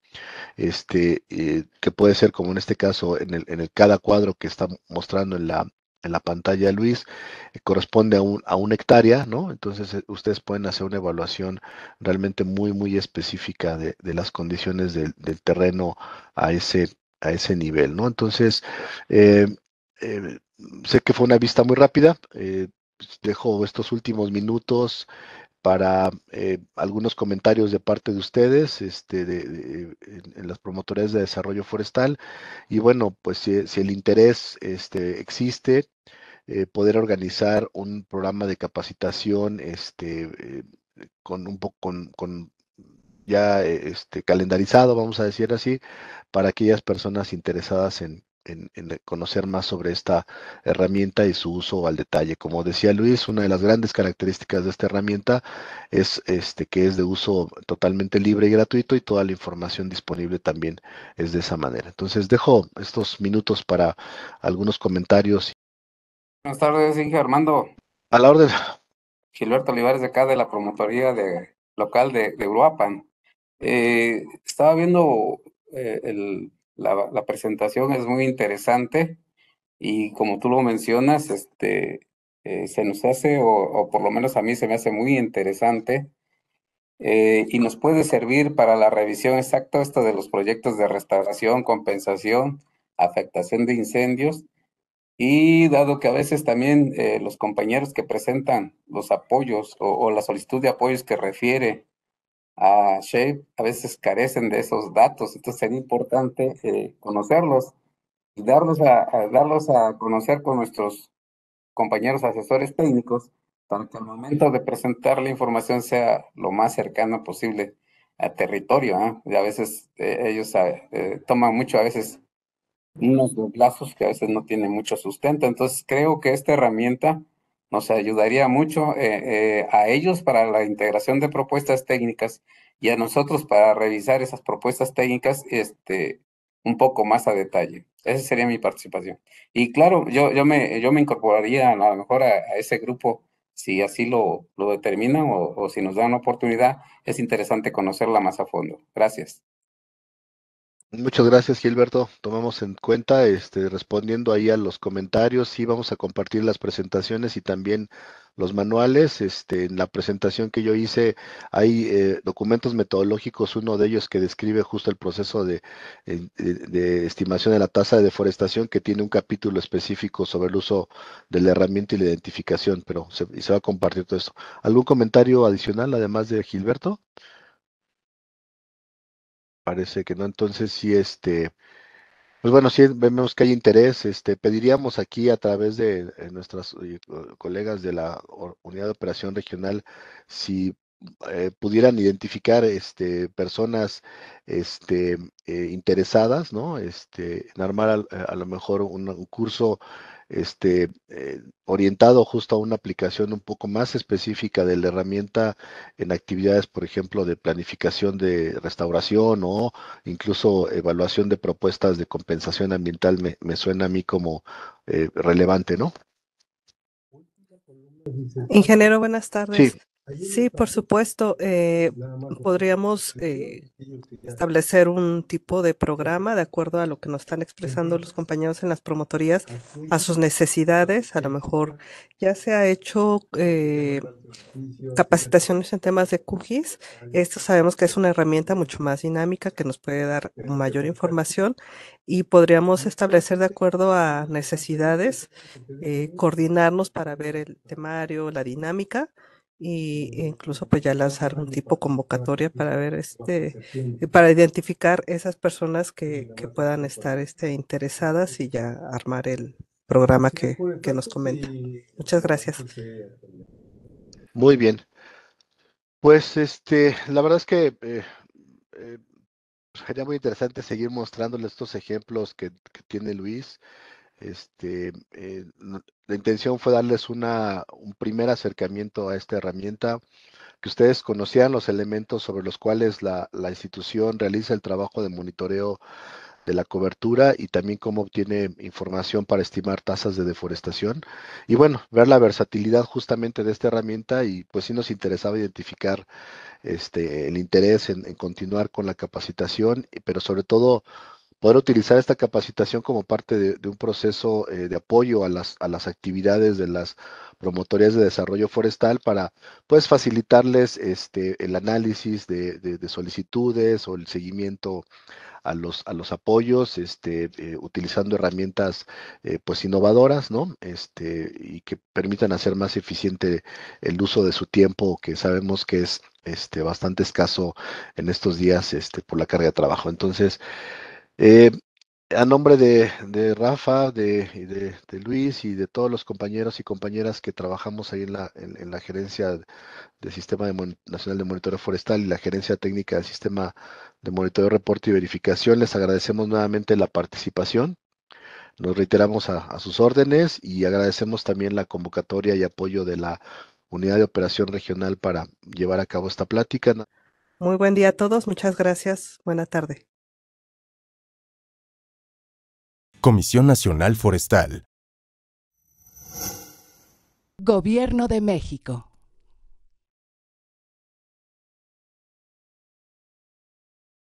este, eh, que puede ser como en este caso, en el, en el cada cuadro que está mostrando en la, en la pantalla Luis, eh, corresponde a, una hectárea, ¿no? Entonces eh, ustedes pueden hacer una evaluación realmente muy, muy específica de, las condiciones del, terreno a ese, a ese nivel, ¿no? Entonces, sé que fue una vista muy rápida, pues, dejo estos últimos minutos para eh, algunos comentarios de parte de ustedes este, de, en, las promotorías de desarrollo forestal. Y bueno, pues si, el interés este, existe, eh, poder organizar un programa de capacitación este, eh, con un poco con ya este, calendarizado, vamos a decir así, para aquellas personas interesadas en, en, conocer más sobre esta herramienta y su uso al detalle. Como decía Luis, una de las grandes características de esta herramienta es este, que es de uso totalmente libre y gratuito y toda la información disponible también es de esa manera. Entonces dejo estos minutos para algunos comentarios. Buenas tardes, Inge Armando. A la orden. Gilberto Olivares de acá de la promotoría de, local de, Uruapan. Eh, estaba viendo eh, el la, presentación es muy interesante y como tú lo mencionas, este, eh, se nos hace, o, por lo menos a mí se me hace muy interesante, eh, y nos puede servir para la revisión exacta de los proyectos de restauración, compensación, afectación de incendios, y dado que a veces también eh, los compañeros que presentan los apoyos o, o, la solicitud de apoyos que refiere a Shape a veces carecen de esos datos, entonces sería importante eh, conocerlos y darlos a, darlos a conocer con nuestros compañeros asesores técnicos para que al momento de presentar la información sea lo más cercano posible a territorio. ¿eh? Y a veces eh, ellos toman mucho, a veces unos plazos que a veces no tienen mucho sustento. Entonces creo que esta herramienta nos ayudaría mucho eh, eh, a ellos para la integración de propuestas técnicas y a nosotros para revisar esas propuestas técnicas este, un poco más a detalle. Esa sería mi participación. Y claro, yo, yo, me, yo me incorporaría a lo mejor a, ese grupo si así lo, determinan o, o si nos dan la oportunidad. Es interesante conocerla más a fondo. Gracias. Muchas gracias, Gilberto. Tomamos en cuenta, este, respondiendo ahí a los comentarios, sí vamos a compartir las presentaciones y también los manuales. Este, en la presentación que yo hice hay eh, documentos metodológicos, uno de ellos que describe justo el proceso eh, de, estimación de la tasa de deforestación, que tiene un capítulo específico sobre el uso de la herramienta y la identificación, pero se, se va a compartir todo esto. ¿Algún comentario adicional además de Gilberto? Parece que no. Entonces, sí, este, pues bueno, si vemos que hay interés. Este, pediríamos aquí a través de, eh, nuestras eh, colegas de la Unidad de Operación Regional si eh, pudieran identificar este, personas este, interesadas, ¿no? Este, en armar a, lo mejor un curso este, eh, orientado justo a una aplicación un poco más específica de la herramienta en actividades, por ejemplo, de planificación de restauración o incluso evaluación de propuestas de compensación ambiental, me, suena a mí como eh, relevante, ¿no? Ingeniero, buenas tardes. Sí, por supuesto. Eh, podríamos eh, establecer un tipo de programa de acuerdo a lo que nos están expresando los compañeros en las promotorías, a sus necesidades. A lo mejor ya se ha hecho eh, capacitaciones en temas de cookies. Esto sabemos que es una herramienta mucho más dinámica que nos puede dar este, mayor información y podríamos establecer de acuerdo a necesidades, este coordinarnos para ver el temario, la dinámica y incluso pues ya lanzar un tipo convocatoria para ver este para identificar esas personas que, puedan estar este, interesadas y ya armar el programa pues, que, nos comenta. Muchas gracias. Muy bien. Pues este, la verdad es que eh, eh, pues, sería muy interesante seguir mostrándoles estos ejemplos que, que tiene Luis. Este, eh, la intención fue darles un primer acercamiento a esta herramienta, que ustedes conocían los elementos sobre los cuales la, institución realiza el trabajo de monitoreo de la cobertura y también cómo obtiene información para estimar tasas de deforestación. Y bueno, ver la versatilidad justamente de esta herramienta y pues sí nos interesaba identificar este, el interés en continuar con la capacitación, pero sobre todo poder utilizar esta capacitación como parte de, un proceso eh, de apoyo a las, a las actividades de las promotorías de desarrollo forestal para pues facilitarles este, el análisis de, solicitudes o el seguimiento a los, a los apoyos, este, eh, utilizando herramientas eh, pues innovadoras, ¿no? Este, y que permitan hacer más eficiente el uso de su tiempo, que sabemos que es este, bastante escaso en estos días este, por la carga de trabajo. Entonces, eh, a nombre de, Rafa, de, Luis y de todos los compañeros y compañeras que trabajamos ahí en la, gerencia del Sistema Nacional de Monitoreo Forestal y la gerencia técnica del Sistema de Monitoreo, Reporte y Verificación, les agradecemos nuevamente la participación. Nos reiteramos a, a sus órdenes y agradecemos también la convocatoria y apoyo de la Unidad de Operación Regional para llevar a cabo esta plática. Muy buen día a todos, muchas gracias, buena tarde. Comisión Nacional Forestal. Gobierno de México.